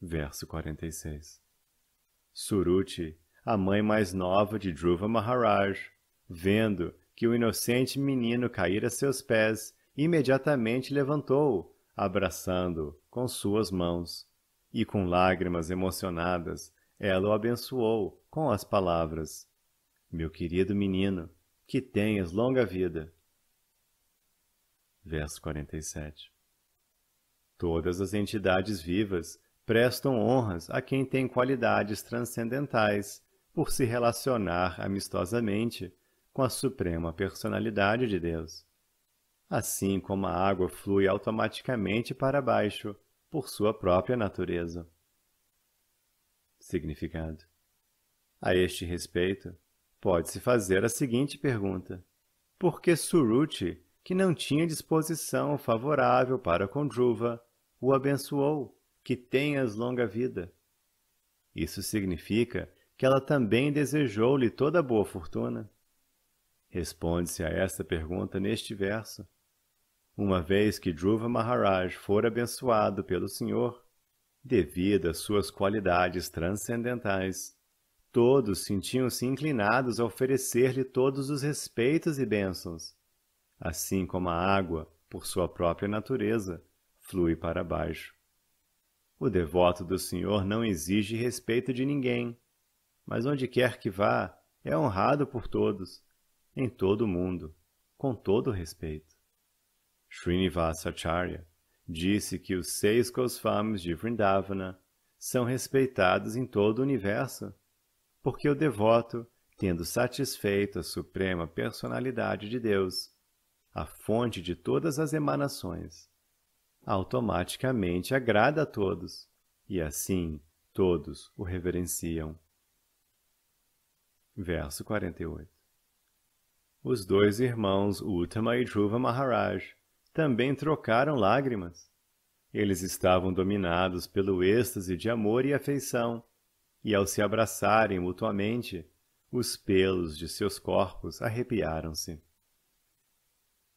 Verso 46 Suruti, a mãe mais nova de Dhruva Maharaj, vendo que o inocente menino cair a seus pés, imediatamente levantou-o, abraçando-o com suas mãos. E com lágrimas emocionadas, ela o abençoou com as palavras: meu querido menino, que tenhas longa vida. Verso 47 Todas as entidades vivas prestam honras a quem tem qualidades transcendentais por se relacionar amistosamente com a Suprema Personalidade de Deus. Assim como a água flui automaticamente para baixo por sua própria natureza. Significado: A este respeito, Pode-se fazer a seguinte pergunta. Por que Suruti, que não tinha disposição favorável para Kondruva, o abençoou, que tenhas longa vida? Isso significa que ela também desejou-lhe toda boa fortuna. Responde-se a esta pergunta neste verso. Uma vez que Dhruva Maharaj for abençoado pelo Senhor, devido às suas qualidades transcendentais, Todos sentiam-se inclinados a oferecer-lhe todos os respeitos e bênçãos. Assim como a água, por sua própria natureza, flui para baixo. O devoto do Senhor não exige respeito de ninguém, mas onde quer que vá, é honrado por todos, em todo o mundo, com todo o respeito. Srinivasacharya disse que os seis Goswamis de Vrindavana são respeitados em todo o universo porque o devoto, tendo satisfeito a suprema personalidade de Deus, a fonte de todas as emanações, automaticamente agrada a todos, e assim todos o reverenciam. Verso 48 Os dois irmãos Uttama e Dhruva Maharaj também trocaram lágrimas. Eles estavam dominados pelo êxtase de amor e afeição e ao se abraçarem mutuamente, os pelos de seus corpos arrepiaram-se.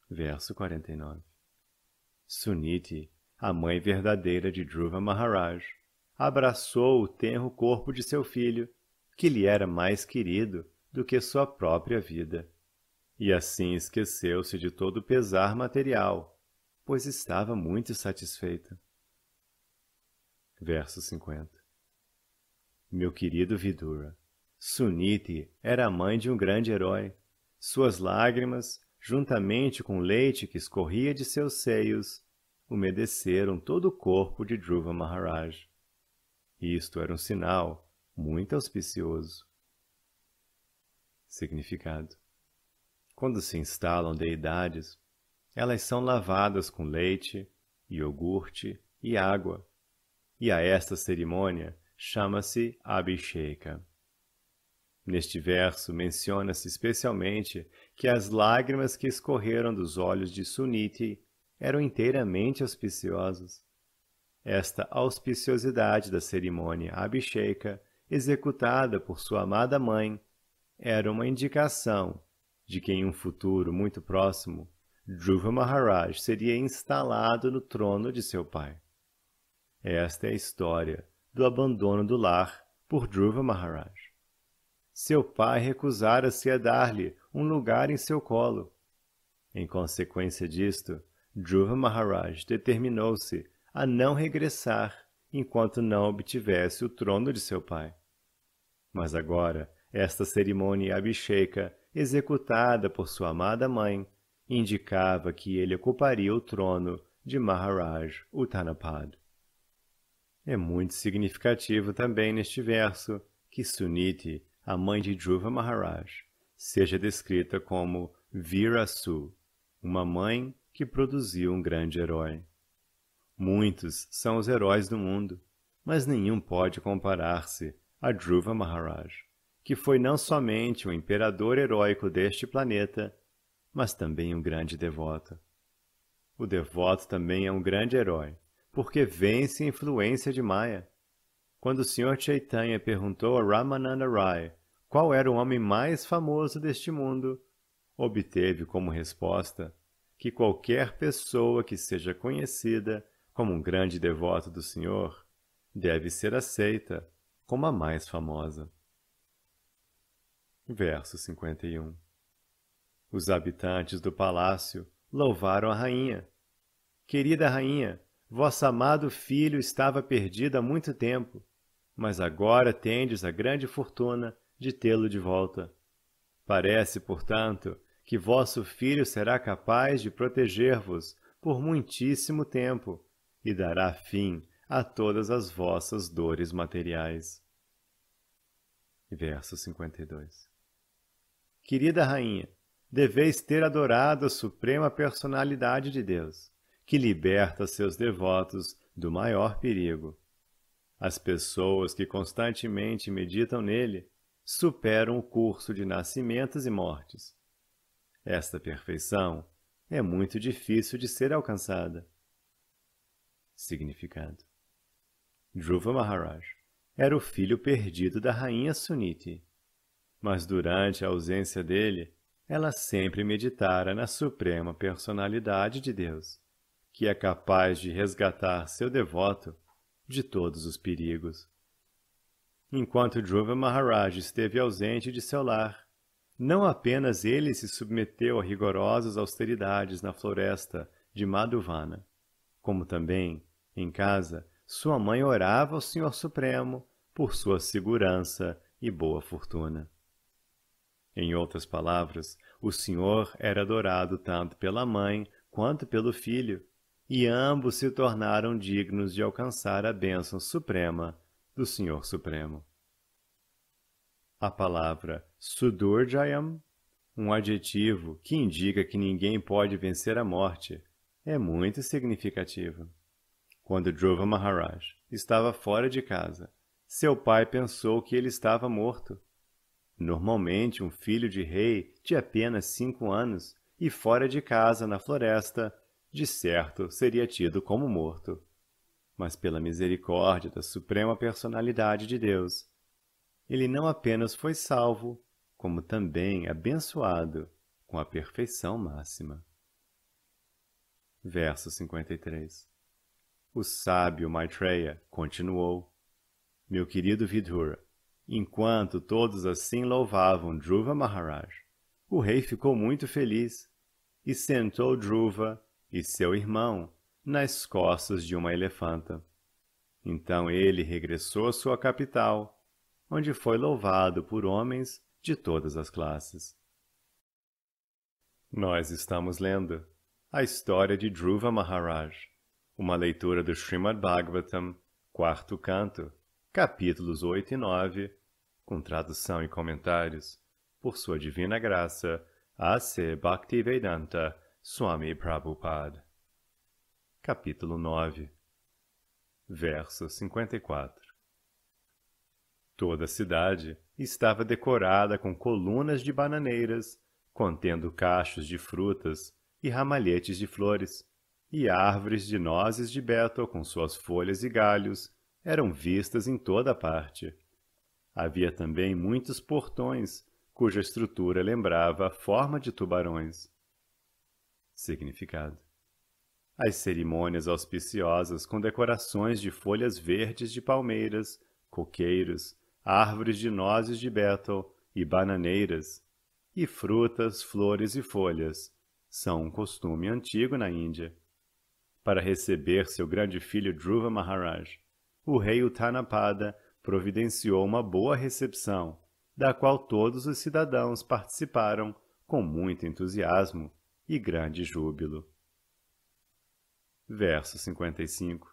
Verso 49 Suniti, a mãe verdadeira de Dhruva Maharaj, abraçou o tenro corpo de seu filho, que lhe era mais querido do que sua própria vida. E assim esqueceu-se de todo o pesar material, pois estava muito satisfeita. Verso 50 meu querido Vidura, Sunite era a mãe de um grande herói. Suas lágrimas, juntamente com o leite que escorria de seus seios, umedeceram todo o corpo de Dhruva Maharaj. Isto era um sinal muito auspicioso. Significado Quando se instalam deidades, elas são lavadas com leite, iogurte e água, e a esta cerimônia chama-se Abhisheka. Neste verso menciona-se especialmente que as lágrimas que escorreram dos olhos de Suniti eram inteiramente auspiciosas. Esta auspiciosidade da cerimônia Abhisheka, executada por sua amada mãe, era uma indicação de que em um futuro muito próximo, Dhruva Maharaj seria instalado no trono de seu pai. Esta é a história do abandono do lar por Dhruva Maharaj. Seu pai recusara-se a dar-lhe um lugar em seu colo. Em consequência disto, Dhruva Maharaj determinou-se a não regressar enquanto não obtivesse o trono de seu pai. Mas agora, esta cerimônia bicheca executada por sua amada mãe, indicava que ele ocuparia o trono de Maharaj Uttanapad é muito significativo também neste verso que Suniti, a mãe de Dhruva Maharaj, seja descrita como Virasu, uma mãe que produziu um grande herói. Muitos são os heróis do mundo, mas nenhum pode comparar-se a Dhruva Maharaj, que foi não somente o imperador heróico deste planeta, mas também um grande devoto. O devoto também é um grande herói, porque vence a influência de Maya. Quando o Sr. Chaitanya perguntou a Ramananda Rai qual era o homem mais famoso deste mundo, obteve como resposta que qualquer pessoa que seja conhecida como um grande devoto do Senhor deve ser aceita como a mais famosa. Verso 51 Os habitantes do palácio louvaram a rainha. Querida rainha, Vosso amado filho estava perdido há muito tempo, mas agora tendes a grande fortuna de tê-lo de volta. Parece, portanto, que vosso filho será capaz de proteger-vos por muitíssimo tempo e dará fim a todas as vossas dores materiais. Verso 52 Querida Rainha, deveis ter adorado a suprema personalidade de Deus que liberta seus devotos do maior perigo. As pessoas que constantemente meditam nele superam o curso de nascimentos e mortes. Esta perfeição é muito difícil de ser alcançada. Significado Dhruva Maharaj era o filho perdido da rainha Suniti, mas durante a ausência dele, ela sempre meditara na suprema personalidade de Deus que é capaz de resgatar seu devoto de todos os perigos. Enquanto Dhruva Maharaj esteve ausente de seu lar, não apenas ele se submeteu a rigorosas austeridades na floresta de Madhuvana, como também, em casa, sua mãe orava ao Senhor Supremo por sua segurança e boa fortuna. Em outras palavras, o Senhor era adorado tanto pela mãe quanto pelo filho, e ambos se tornaram dignos de alcançar a bênção suprema do Senhor Supremo. A palavra Sudurjayam, um adjetivo que indica que ninguém pode vencer a morte, é muito significativa. Quando Dhruva Maharaj estava fora de casa, seu pai pensou que ele estava morto. Normalmente, um filho de rei de apenas cinco anos e fora de casa na floresta de certo seria tido como morto. Mas pela misericórdia da Suprema Personalidade de Deus, ele não apenas foi salvo, como também abençoado com a perfeição máxima. Verso 53 O sábio Maitreya continuou, Meu querido Vidura, enquanto todos assim louvavam Dhruva Maharaj, o rei ficou muito feliz e sentou Dhruva e seu irmão nas costas de uma elefanta. Então ele regressou à sua capital, onde foi louvado por homens de todas as classes. Nós estamos lendo a história de Dhruva Maharaj, uma leitura do Srimad Bhagavatam, quarto canto, capítulos 8 e 9, com tradução e comentários, por sua divina graça, A.C. Bhaktivedanta Swami Prabhupada. Capítulo 9, verso 54. Toda a cidade estava decorada com colunas de bananeiras, contendo cachos de frutas e ramalhetes de flores, e árvores de nozes de betel com suas folhas e galhos eram vistas em toda parte. Havia também muitos portões, cuja estrutura lembrava a forma de tubarões significado. As cerimônias auspiciosas com decorações de folhas verdes de palmeiras, coqueiros, árvores de nozes de betel e bananeiras, e frutas, flores e folhas, são um costume antigo na Índia. Para receber seu grande filho Dhruva Maharaj, o rei Uttanapada providenciou uma boa recepção, da qual todos os cidadãos participaram com muito entusiasmo e grande júbilo. Verso 55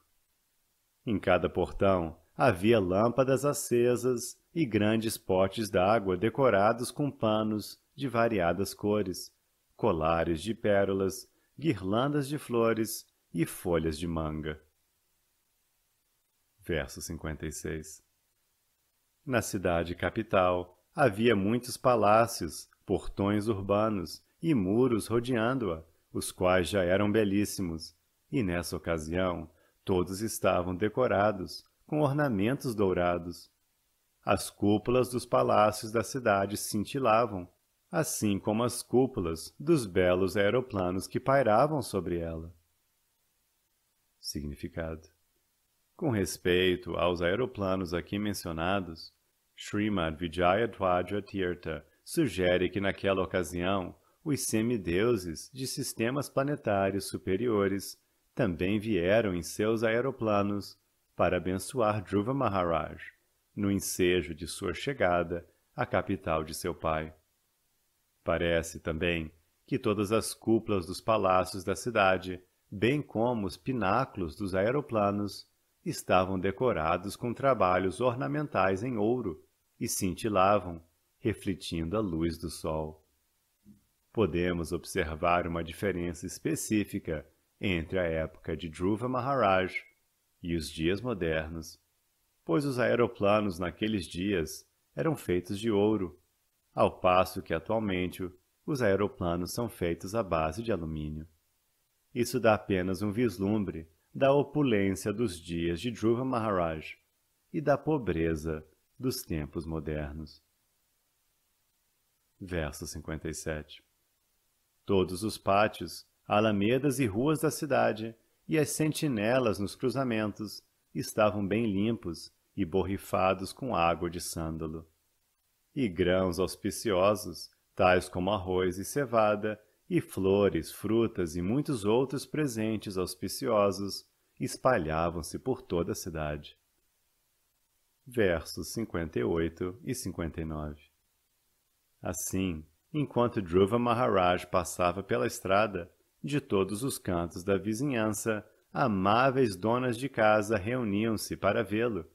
Em cada portão havia lâmpadas acesas e grandes potes d'água decorados com panos de variadas cores, colares de pérolas, guirlandas de flores e folhas de manga. Verso 56 Na cidade capital havia muitos palácios, portões urbanos e muros rodeando-a, os quais já eram belíssimos, e nessa ocasião todos estavam decorados com ornamentos dourados. As cúpulas dos palácios da cidade cintilavam, assim como as cúpulas dos belos aeroplanos que pairavam sobre ela. Significado Com respeito aos aeroplanos aqui mencionados, Srimad Vijayadwaja Tirtha sugere que naquela ocasião os semideuses de sistemas planetários superiores também vieram em seus aeroplanos para abençoar Dhruva Maharaj, no ensejo de sua chegada à capital de seu pai. Parece também que todas as cúpulas dos palácios da cidade, bem como os pináculos dos aeroplanos, estavam decorados com trabalhos ornamentais em ouro e cintilavam, refletindo a luz do sol podemos observar uma diferença específica entre a época de Dhruva Maharaj e os dias modernos, pois os aeroplanos naqueles dias eram feitos de ouro, ao passo que atualmente os aeroplanos são feitos à base de alumínio. Isso dá apenas um vislumbre da opulência dos dias de Dhruva Maharaj e da pobreza dos tempos modernos. Verso 57 todos os pátios, alamedas e ruas da cidade, e as sentinelas nos cruzamentos estavam bem limpos e borrifados com água de sândalo. E grãos auspiciosos, tais como arroz e cevada, e flores, frutas e muitos outros presentes auspiciosos espalhavam-se por toda a cidade. Versos 58 e 59 Assim, enquanto Dhruva Maharaj passava pela estrada, de todos os cantos da vizinhança, amáveis donas de casa reuniam-se para vê-lo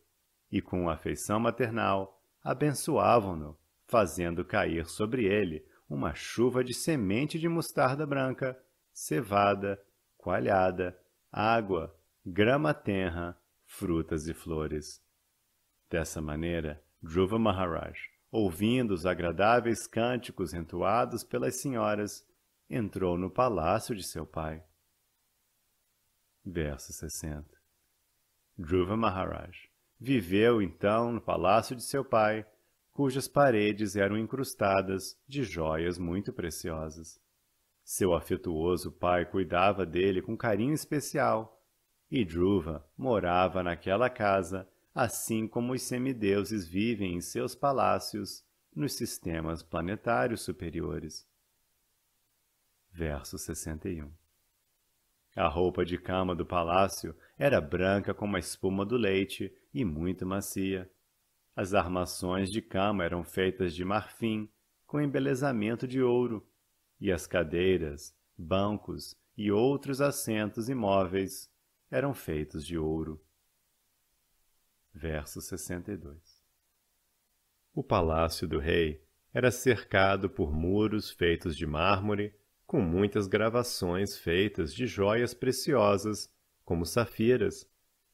e, com afeição maternal, abençoavam-no, fazendo cair sobre ele uma chuva de semente de mostarda branca, cevada, coalhada, água, grama tenra, frutas e flores. Dessa maneira, Dhruva Maharaj ouvindo os agradáveis cânticos entoados pelas senhoras, entrou no palácio de seu pai. Verso 60 Dhruva Maharaj viveu então no palácio de seu pai, cujas paredes eram incrustadas de joias muito preciosas. Seu afetuoso pai cuidava dele com carinho especial, e Dhruva morava naquela casa assim como os semideuses vivem em seus palácios nos sistemas planetários superiores. Verso 61 A roupa de cama do palácio era branca como a espuma do leite e muito macia. As armações de cama eram feitas de marfim, com embelezamento de ouro, e as cadeiras, bancos e outros assentos imóveis eram feitos de ouro verso 62. O palácio do rei era cercado por muros feitos de mármore, com muitas gravações feitas de joias preciosas, como safiras,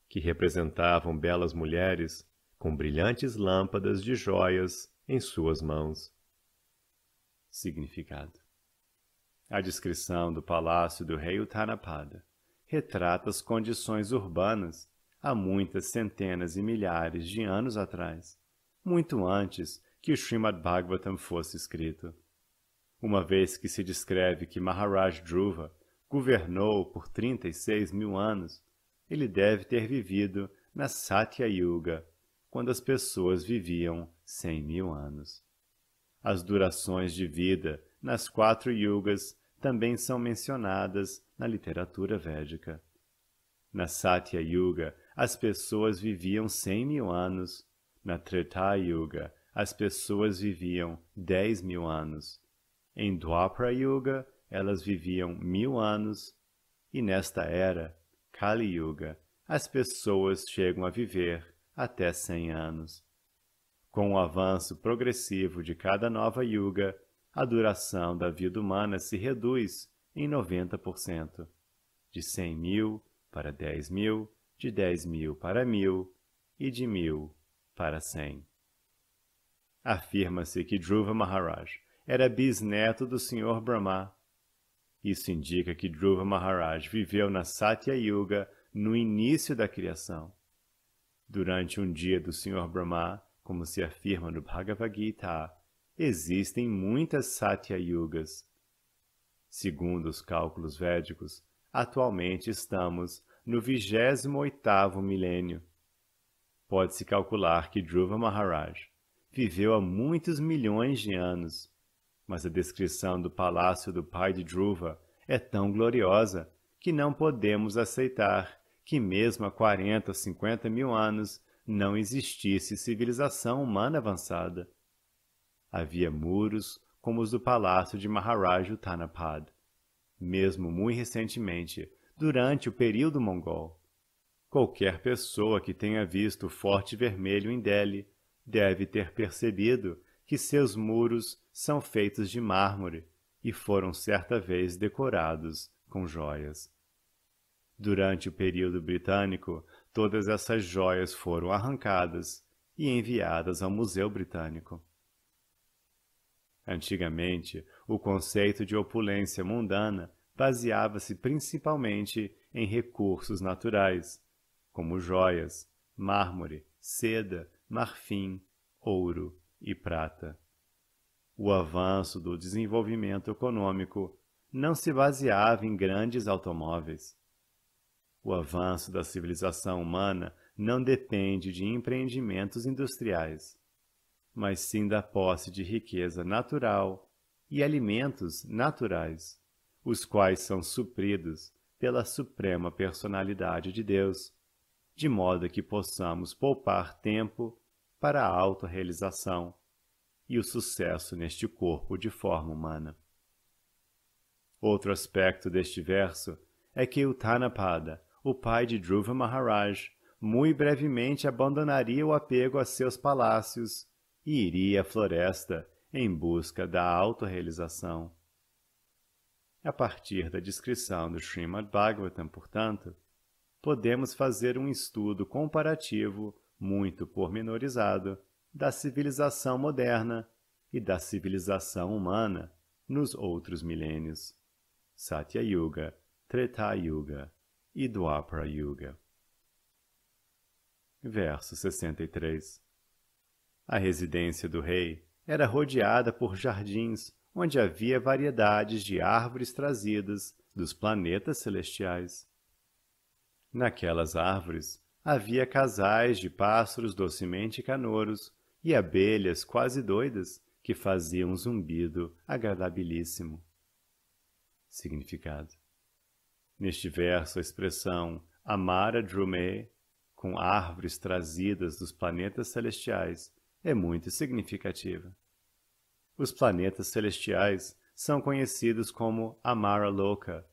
que representavam belas mulheres com brilhantes lâmpadas de joias em suas mãos. Significado A descrição do palácio do rei Uttanapada retrata as condições urbanas há muitas centenas e milhares de anos atrás, muito antes que o Srimad Bhagavatam fosse escrito. Uma vez que se descreve que Maharaj Dhruva governou por 36 mil anos, ele deve ter vivido na Satya Yuga, quando as pessoas viviam 100 mil anos. As durações de vida nas quatro yugas também são mencionadas na literatura védica. Na Satya Yuga, as pessoas viviam cem mil anos. Na Treta Yuga, as pessoas viviam dez mil anos. Em Dwapara Yuga, elas viviam mil anos. E nesta era, Kali Yuga, as pessoas chegam a viver até cem anos. Com o avanço progressivo de cada nova Yuga, a duração da vida humana se reduz em 90%, de 100 mil para 10 mil, de dez mil para mil e de mil para cem. Afirma-se que Dhruva Maharaj era bisneto do Sr. Brahma. Isso indica que Dhruva Maharaj viveu na Satya Yuga no início da criação. Durante um dia do Sr. Brahma, como se afirma no Bhagavad Gita, existem muitas Satya Yugas. Segundo os cálculos védicos, atualmente estamos no 28º milênio. Pode-se calcular que Dhruva Maharaj viveu há muitos milhões de anos, mas a descrição do palácio do pai de Dhruva é tão gloriosa que não podemos aceitar que mesmo há 40, 50 mil anos não existisse civilização humana avançada. Havia muros como os do palácio de Maharaj Utanapad. Mesmo muito recentemente, durante o período mongol. Qualquer pessoa que tenha visto o Forte Vermelho em Delhi deve ter percebido que seus muros são feitos de mármore e foram certa vez decorados com joias. Durante o período britânico, todas essas joias foram arrancadas e enviadas ao Museu Britânico. Antigamente, o conceito de opulência mundana baseava-se principalmente em recursos naturais, como joias, mármore, seda, marfim, ouro e prata. O avanço do desenvolvimento econômico não se baseava em grandes automóveis. O avanço da civilização humana não depende de empreendimentos industriais, mas sim da posse de riqueza natural e alimentos naturais os quais são supridos pela suprema personalidade de Deus, de modo que possamos poupar tempo para a autorrealização e o sucesso neste corpo de forma humana. Outro aspecto deste verso é que o Tanapada, o pai de Dhruva Maharaj, muito brevemente abandonaria o apego a seus palácios e iria à floresta em busca da autorrealização. A partir da descrição do Srimad Bhagavatam, portanto, podemos fazer um estudo comparativo muito pormenorizado da civilização moderna e da civilização humana nos outros milênios Satya Yuga, Treta Yuga e Dwapara Yuga. Verso 63 A residência do rei era rodeada por jardins onde havia variedades de árvores trazidas dos planetas celestiais. Naquelas árvores havia casais de pássaros docemente canouros e abelhas quase doidas que faziam um zumbido agradabilíssimo. Significado Neste verso, a expressão Amara Drumé, com árvores trazidas dos planetas celestiais, é muito significativa. Os planetas celestiais são conhecidos como Amara Loka,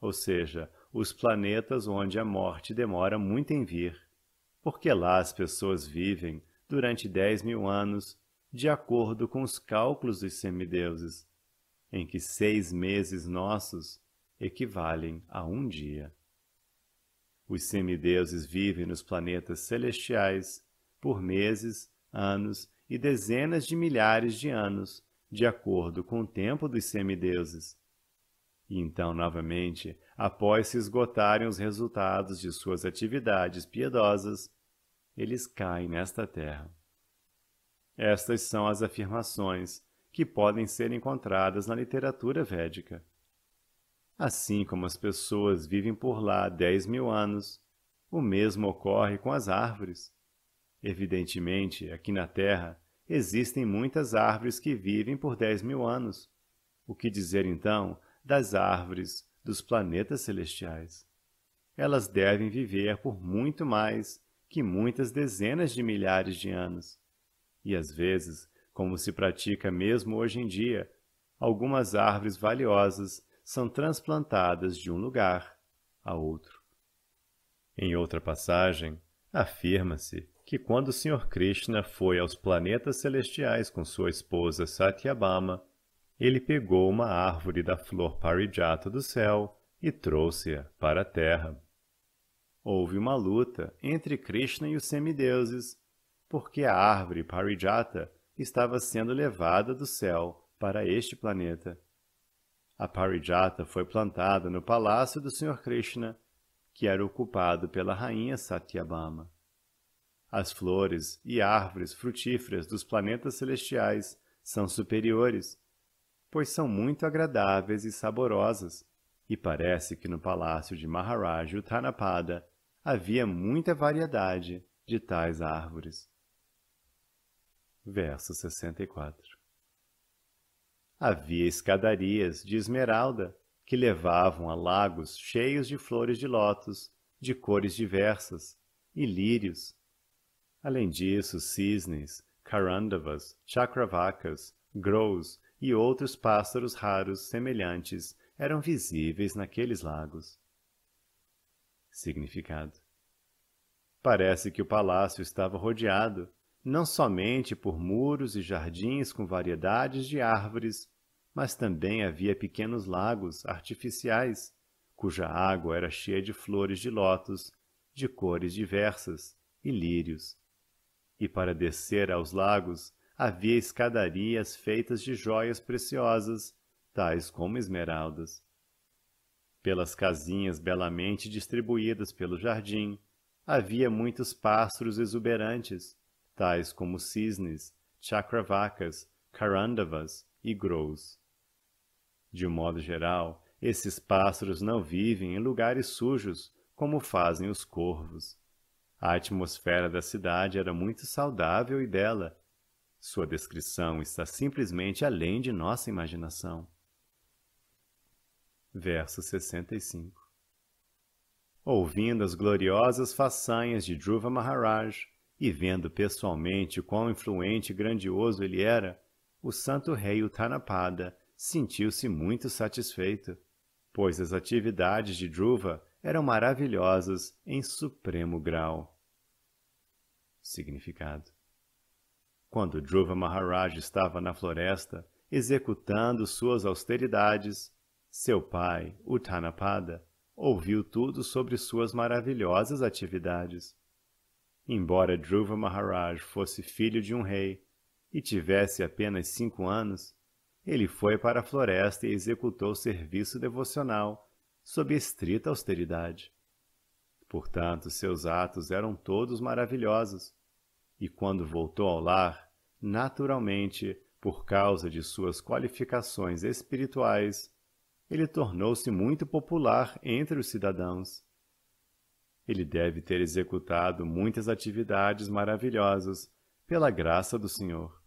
ou seja, os planetas onde a morte demora muito em vir, porque lá as pessoas vivem durante 10 mil anos de acordo com os cálculos dos semideuses, em que seis meses nossos equivalem a um dia. Os semideuses vivem nos planetas celestiais por meses, anos e dezenas de milhares de anos, de acordo com o tempo dos semideuses. E então, novamente, após se esgotarem os resultados de suas atividades piedosas, eles caem nesta terra. Estas são as afirmações que podem ser encontradas na literatura védica. Assim como as pessoas vivem por lá há 10 mil anos, o mesmo ocorre com as árvores. Evidentemente, aqui na Terra, existem muitas árvores que vivem por 10 mil anos. O que dizer, então, das árvores dos planetas celestiais? Elas devem viver por muito mais que muitas dezenas de milhares de anos. E às vezes, como se pratica mesmo hoje em dia, algumas árvores valiosas são transplantadas de um lugar a outro. Em outra passagem, afirma-se que quando o Sr. Krishna foi aos planetas celestiais com sua esposa Satyabama, ele pegou uma árvore da flor parijata do céu e trouxe-a para a terra. Houve uma luta entre Krishna e os semideuses, porque a árvore parijata estava sendo levada do céu para este planeta. A parijata foi plantada no palácio do Sr. Krishna, que era ocupado pela rainha Satyabama. As flores e árvores frutíferas dos planetas celestiais são superiores, pois são muito agradáveis e saborosas, e parece que no palácio de Maharaj Uttanapada havia muita variedade de tais árvores. Verso 64 Havia escadarias de esmeralda que levavam a lagos cheios de flores de lótus, de cores diversas, e lírios, Além disso, cisnes, carandavas, chacravacas, grows e outros pássaros raros semelhantes eram visíveis naqueles lagos. Significado: Parece que o palácio estava rodeado não somente por muros e jardins com variedades de árvores, mas também havia pequenos lagos artificiais, cuja água era cheia de flores de lótus, de cores diversas, e lírios, e para descer aos lagos havia escadarias feitas de jóias preciosas, tais como esmeraldas. Pelas casinhas belamente distribuídas pelo jardim, havia muitos pássaros exuberantes, tais como cisnes, chacravacas, carandavas e grows. De um modo geral, esses pássaros não vivem em lugares sujos, como fazem os corvos. A atmosfera da cidade era muito saudável e bela. Sua descrição está simplesmente além de nossa imaginação. Verso 65 Ouvindo as gloriosas façanhas de Dhruva Maharaj e vendo pessoalmente quão influente e grandioso ele era, o santo rei Uttanapada sentiu-se muito satisfeito, pois as atividades de Dhruva eram maravilhosas em supremo grau. Significado: Quando Dhruva Maharaj estava na floresta, executando suas austeridades, seu pai, Uttanapada, ouviu tudo sobre suas maravilhosas atividades. Embora Dhruva Maharaj fosse filho de um rei e tivesse apenas cinco anos, ele foi para a floresta e executou serviço devocional sob estrita austeridade. Portanto, seus atos eram todos maravilhosos. E quando voltou ao lar, naturalmente, por causa de suas qualificações espirituais, ele tornou-se muito popular entre os cidadãos. Ele deve ter executado muitas atividades maravilhosas pela graça do Senhor.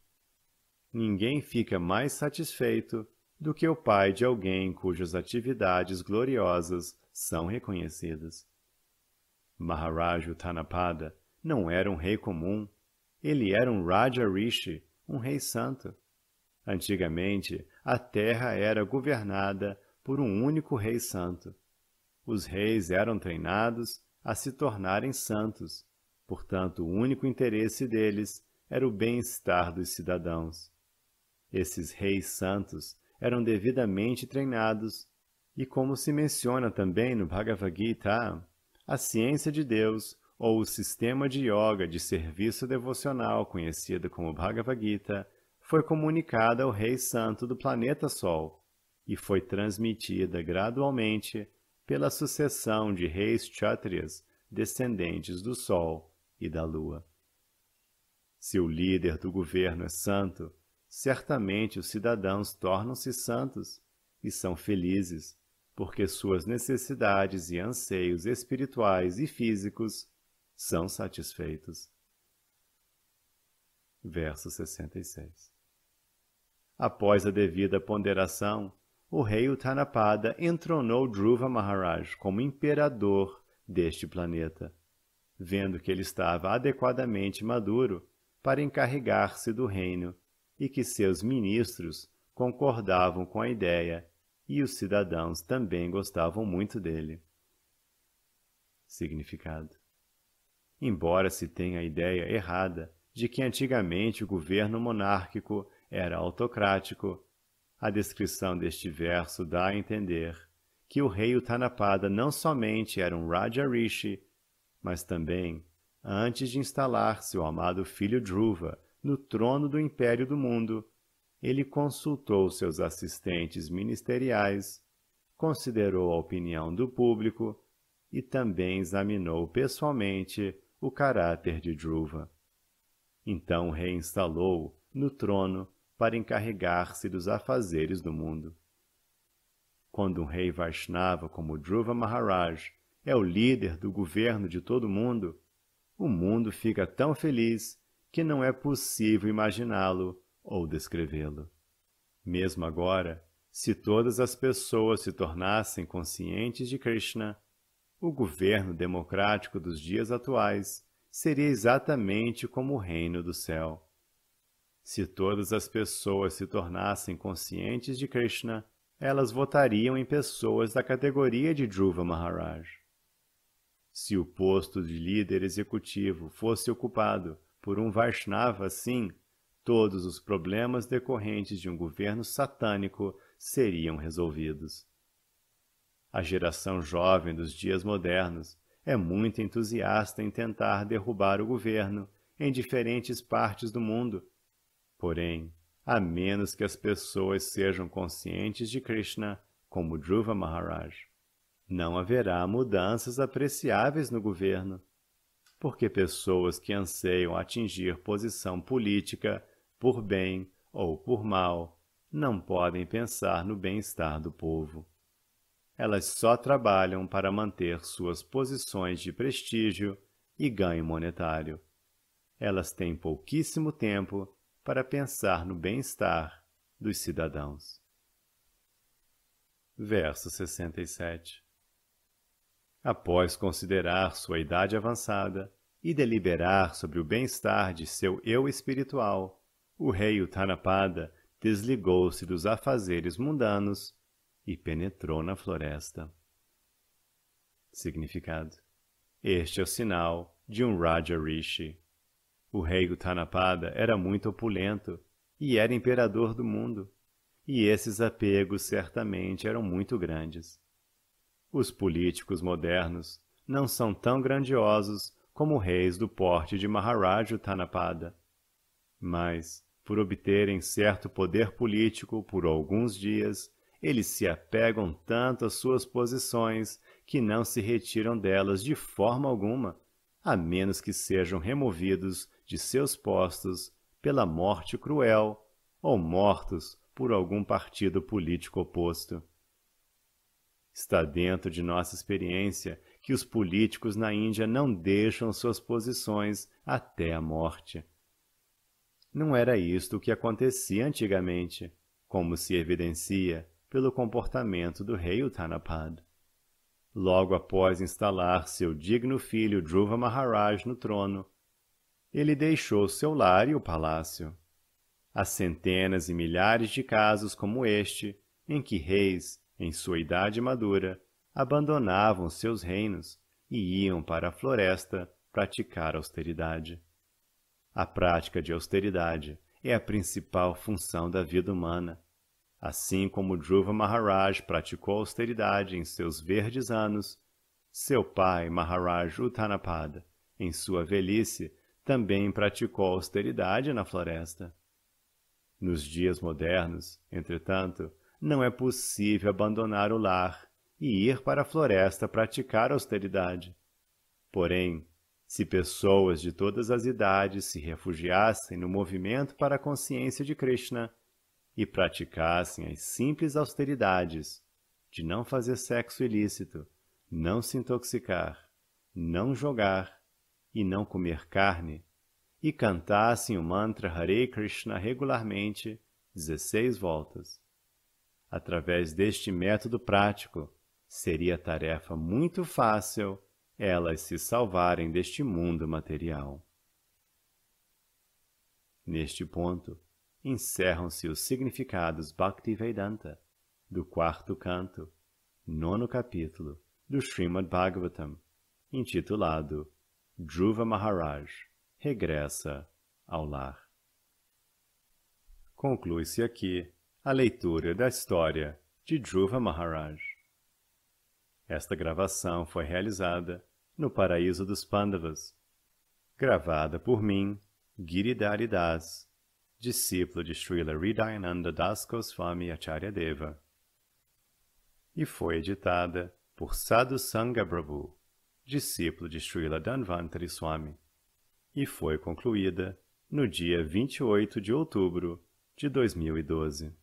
Ninguém fica mais satisfeito do que o pai de alguém cujas atividades gloriosas são reconhecidas. Maharaja Utanapada não era um rei comum, ele era um Raja Rishi, um rei santo. Antigamente, a terra era governada por um único rei santo. Os reis eram treinados a se tornarem santos, portanto, o único interesse deles era o bem-estar dos cidadãos. Esses reis santos eram devidamente treinados, e como se menciona também no Bhagavad Gita, a ciência de Deus ou o sistema de yoga de serviço devocional conhecido como Bhagavad Gita foi comunicada ao Rei Santo do planeta Sol e foi transmitida gradualmente pela sucessão de reis Kshatriyas descendentes do Sol e da Lua. Se o líder do governo é santo, certamente os cidadãos tornam-se santos e são felizes, porque suas necessidades e anseios espirituais e físicos são satisfeitos. Verso 66 Após a devida ponderação, o rei Uttanapada entronou Dhruva Maharaj como imperador deste planeta, vendo que ele estava adequadamente maduro para encarregar-se do reino e que seus ministros concordavam com a ideia e os cidadãos também gostavam muito dele. Significado: Embora se tenha a ideia errada de que antigamente o governo monárquico era autocrático, a descrição deste verso dá a entender que o rei Utanapada não somente era um Raja Rishi, mas também, antes de instalar seu amado filho Dhruva no trono do império do mundo, ele consultou seus assistentes ministeriais, considerou a opinião do público e também examinou pessoalmente o caráter de Dhruva. Então reinstalou-o no trono para encarregar-se dos afazeres do mundo. Quando um rei Vaishnava como Dhruva Maharaj é o líder do governo de todo o mundo, o mundo fica tão feliz que não é possível imaginá-lo ou descrevê-lo. Mesmo agora, se todas as pessoas se tornassem conscientes de Krishna, o governo democrático dos dias atuais seria exatamente como o reino do céu. Se todas as pessoas se tornassem conscientes de Krishna, elas votariam em pessoas da categoria de Dhruva Maharaj. Se o posto de líder executivo fosse ocupado por um Vaishnava assim, todos os problemas decorrentes de um governo satânico seriam resolvidos. A geração jovem dos dias modernos é muito entusiasta em tentar derrubar o governo em diferentes partes do mundo. Porém, a menos que as pessoas sejam conscientes de Krishna, como Dhruva Maharaj, não haverá mudanças apreciáveis no governo porque pessoas que anseiam atingir posição política, por bem ou por mal, não podem pensar no bem-estar do povo. Elas só trabalham para manter suas posições de prestígio e ganho monetário. Elas têm pouquíssimo tempo para pensar no bem-estar dos cidadãos. Verso 67 após considerar sua idade avançada e deliberar sobre o bem-estar de seu eu espiritual, o rei Utanapada desligou-se dos afazeres mundanos e penetrou na floresta. Significado: Este é o sinal de um Raja Rishi. O rei Utanapada era muito opulento e era imperador do mundo, e esses apegos certamente eram muito grandes. Os políticos modernos não são tão grandiosos como reis do porte de Maharaja Tanapada. Mas, por obterem certo poder político por alguns dias, eles se apegam tanto às suas posições que não se retiram delas de forma alguma, a menos que sejam removidos de seus postos pela morte cruel ou mortos por algum partido político oposto. Está dentro de nossa experiência que os políticos na Índia não deixam suas posições até a morte. Não era isto o que acontecia antigamente, como se evidencia pelo comportamento do rei Uttanapad. Logo após instalar seu digno filho Dhruva Maharaj no trono, ele deixou seu lar e o palácio. Há centenas e milhares de casos como este, em que reis em sua idade madura, abandonavam seus reinos e iam para a floresta praticar austeridade. A prática de austeridade é a principal função da vida humana. Assim como Dhruva Maharaj praticou austeridade em seus verdes anos, seu pai Maharaj Uttanapada, em sua velhice, também praticou austeridade na floresta. Nos dias modernos, entretanto, não é possível abandonar o lar e ir para a floresta praticar austeridade. Porém, se pessoas de todas as idades se refugiassem no movimento para a consciência de Krishna e praticassem as simples austeridades de não fazer sexo ilícito, não se intoxicar, não jogar e não comer carne, e cantassem o mantra Hare Krishna regularmente 16 voltas. Através deste método prático, seria tarefa muito fácil elas se salvarem deste mundo material. Neste ponto, encerram-se os significados Bhaktivedanta, do quarto canto, nono capítulo, do Srimad Bhagavatam, intitulado Dhruva Maharaj regressa ao lar. Conclui-se aqui a leitura da história de Dhruva Maharaj. Esta gravação foi realizada no Paraíso dos Pandavas, gravada por mim, Giridhari Das, discípulo de Srila Ridayananda Das Goswami Acharya Deva, e foi editada por Sadhu Prabhu, discípulo de Srila Danvantari Swami, e foi concluída no dia 28 de outubro de 2012.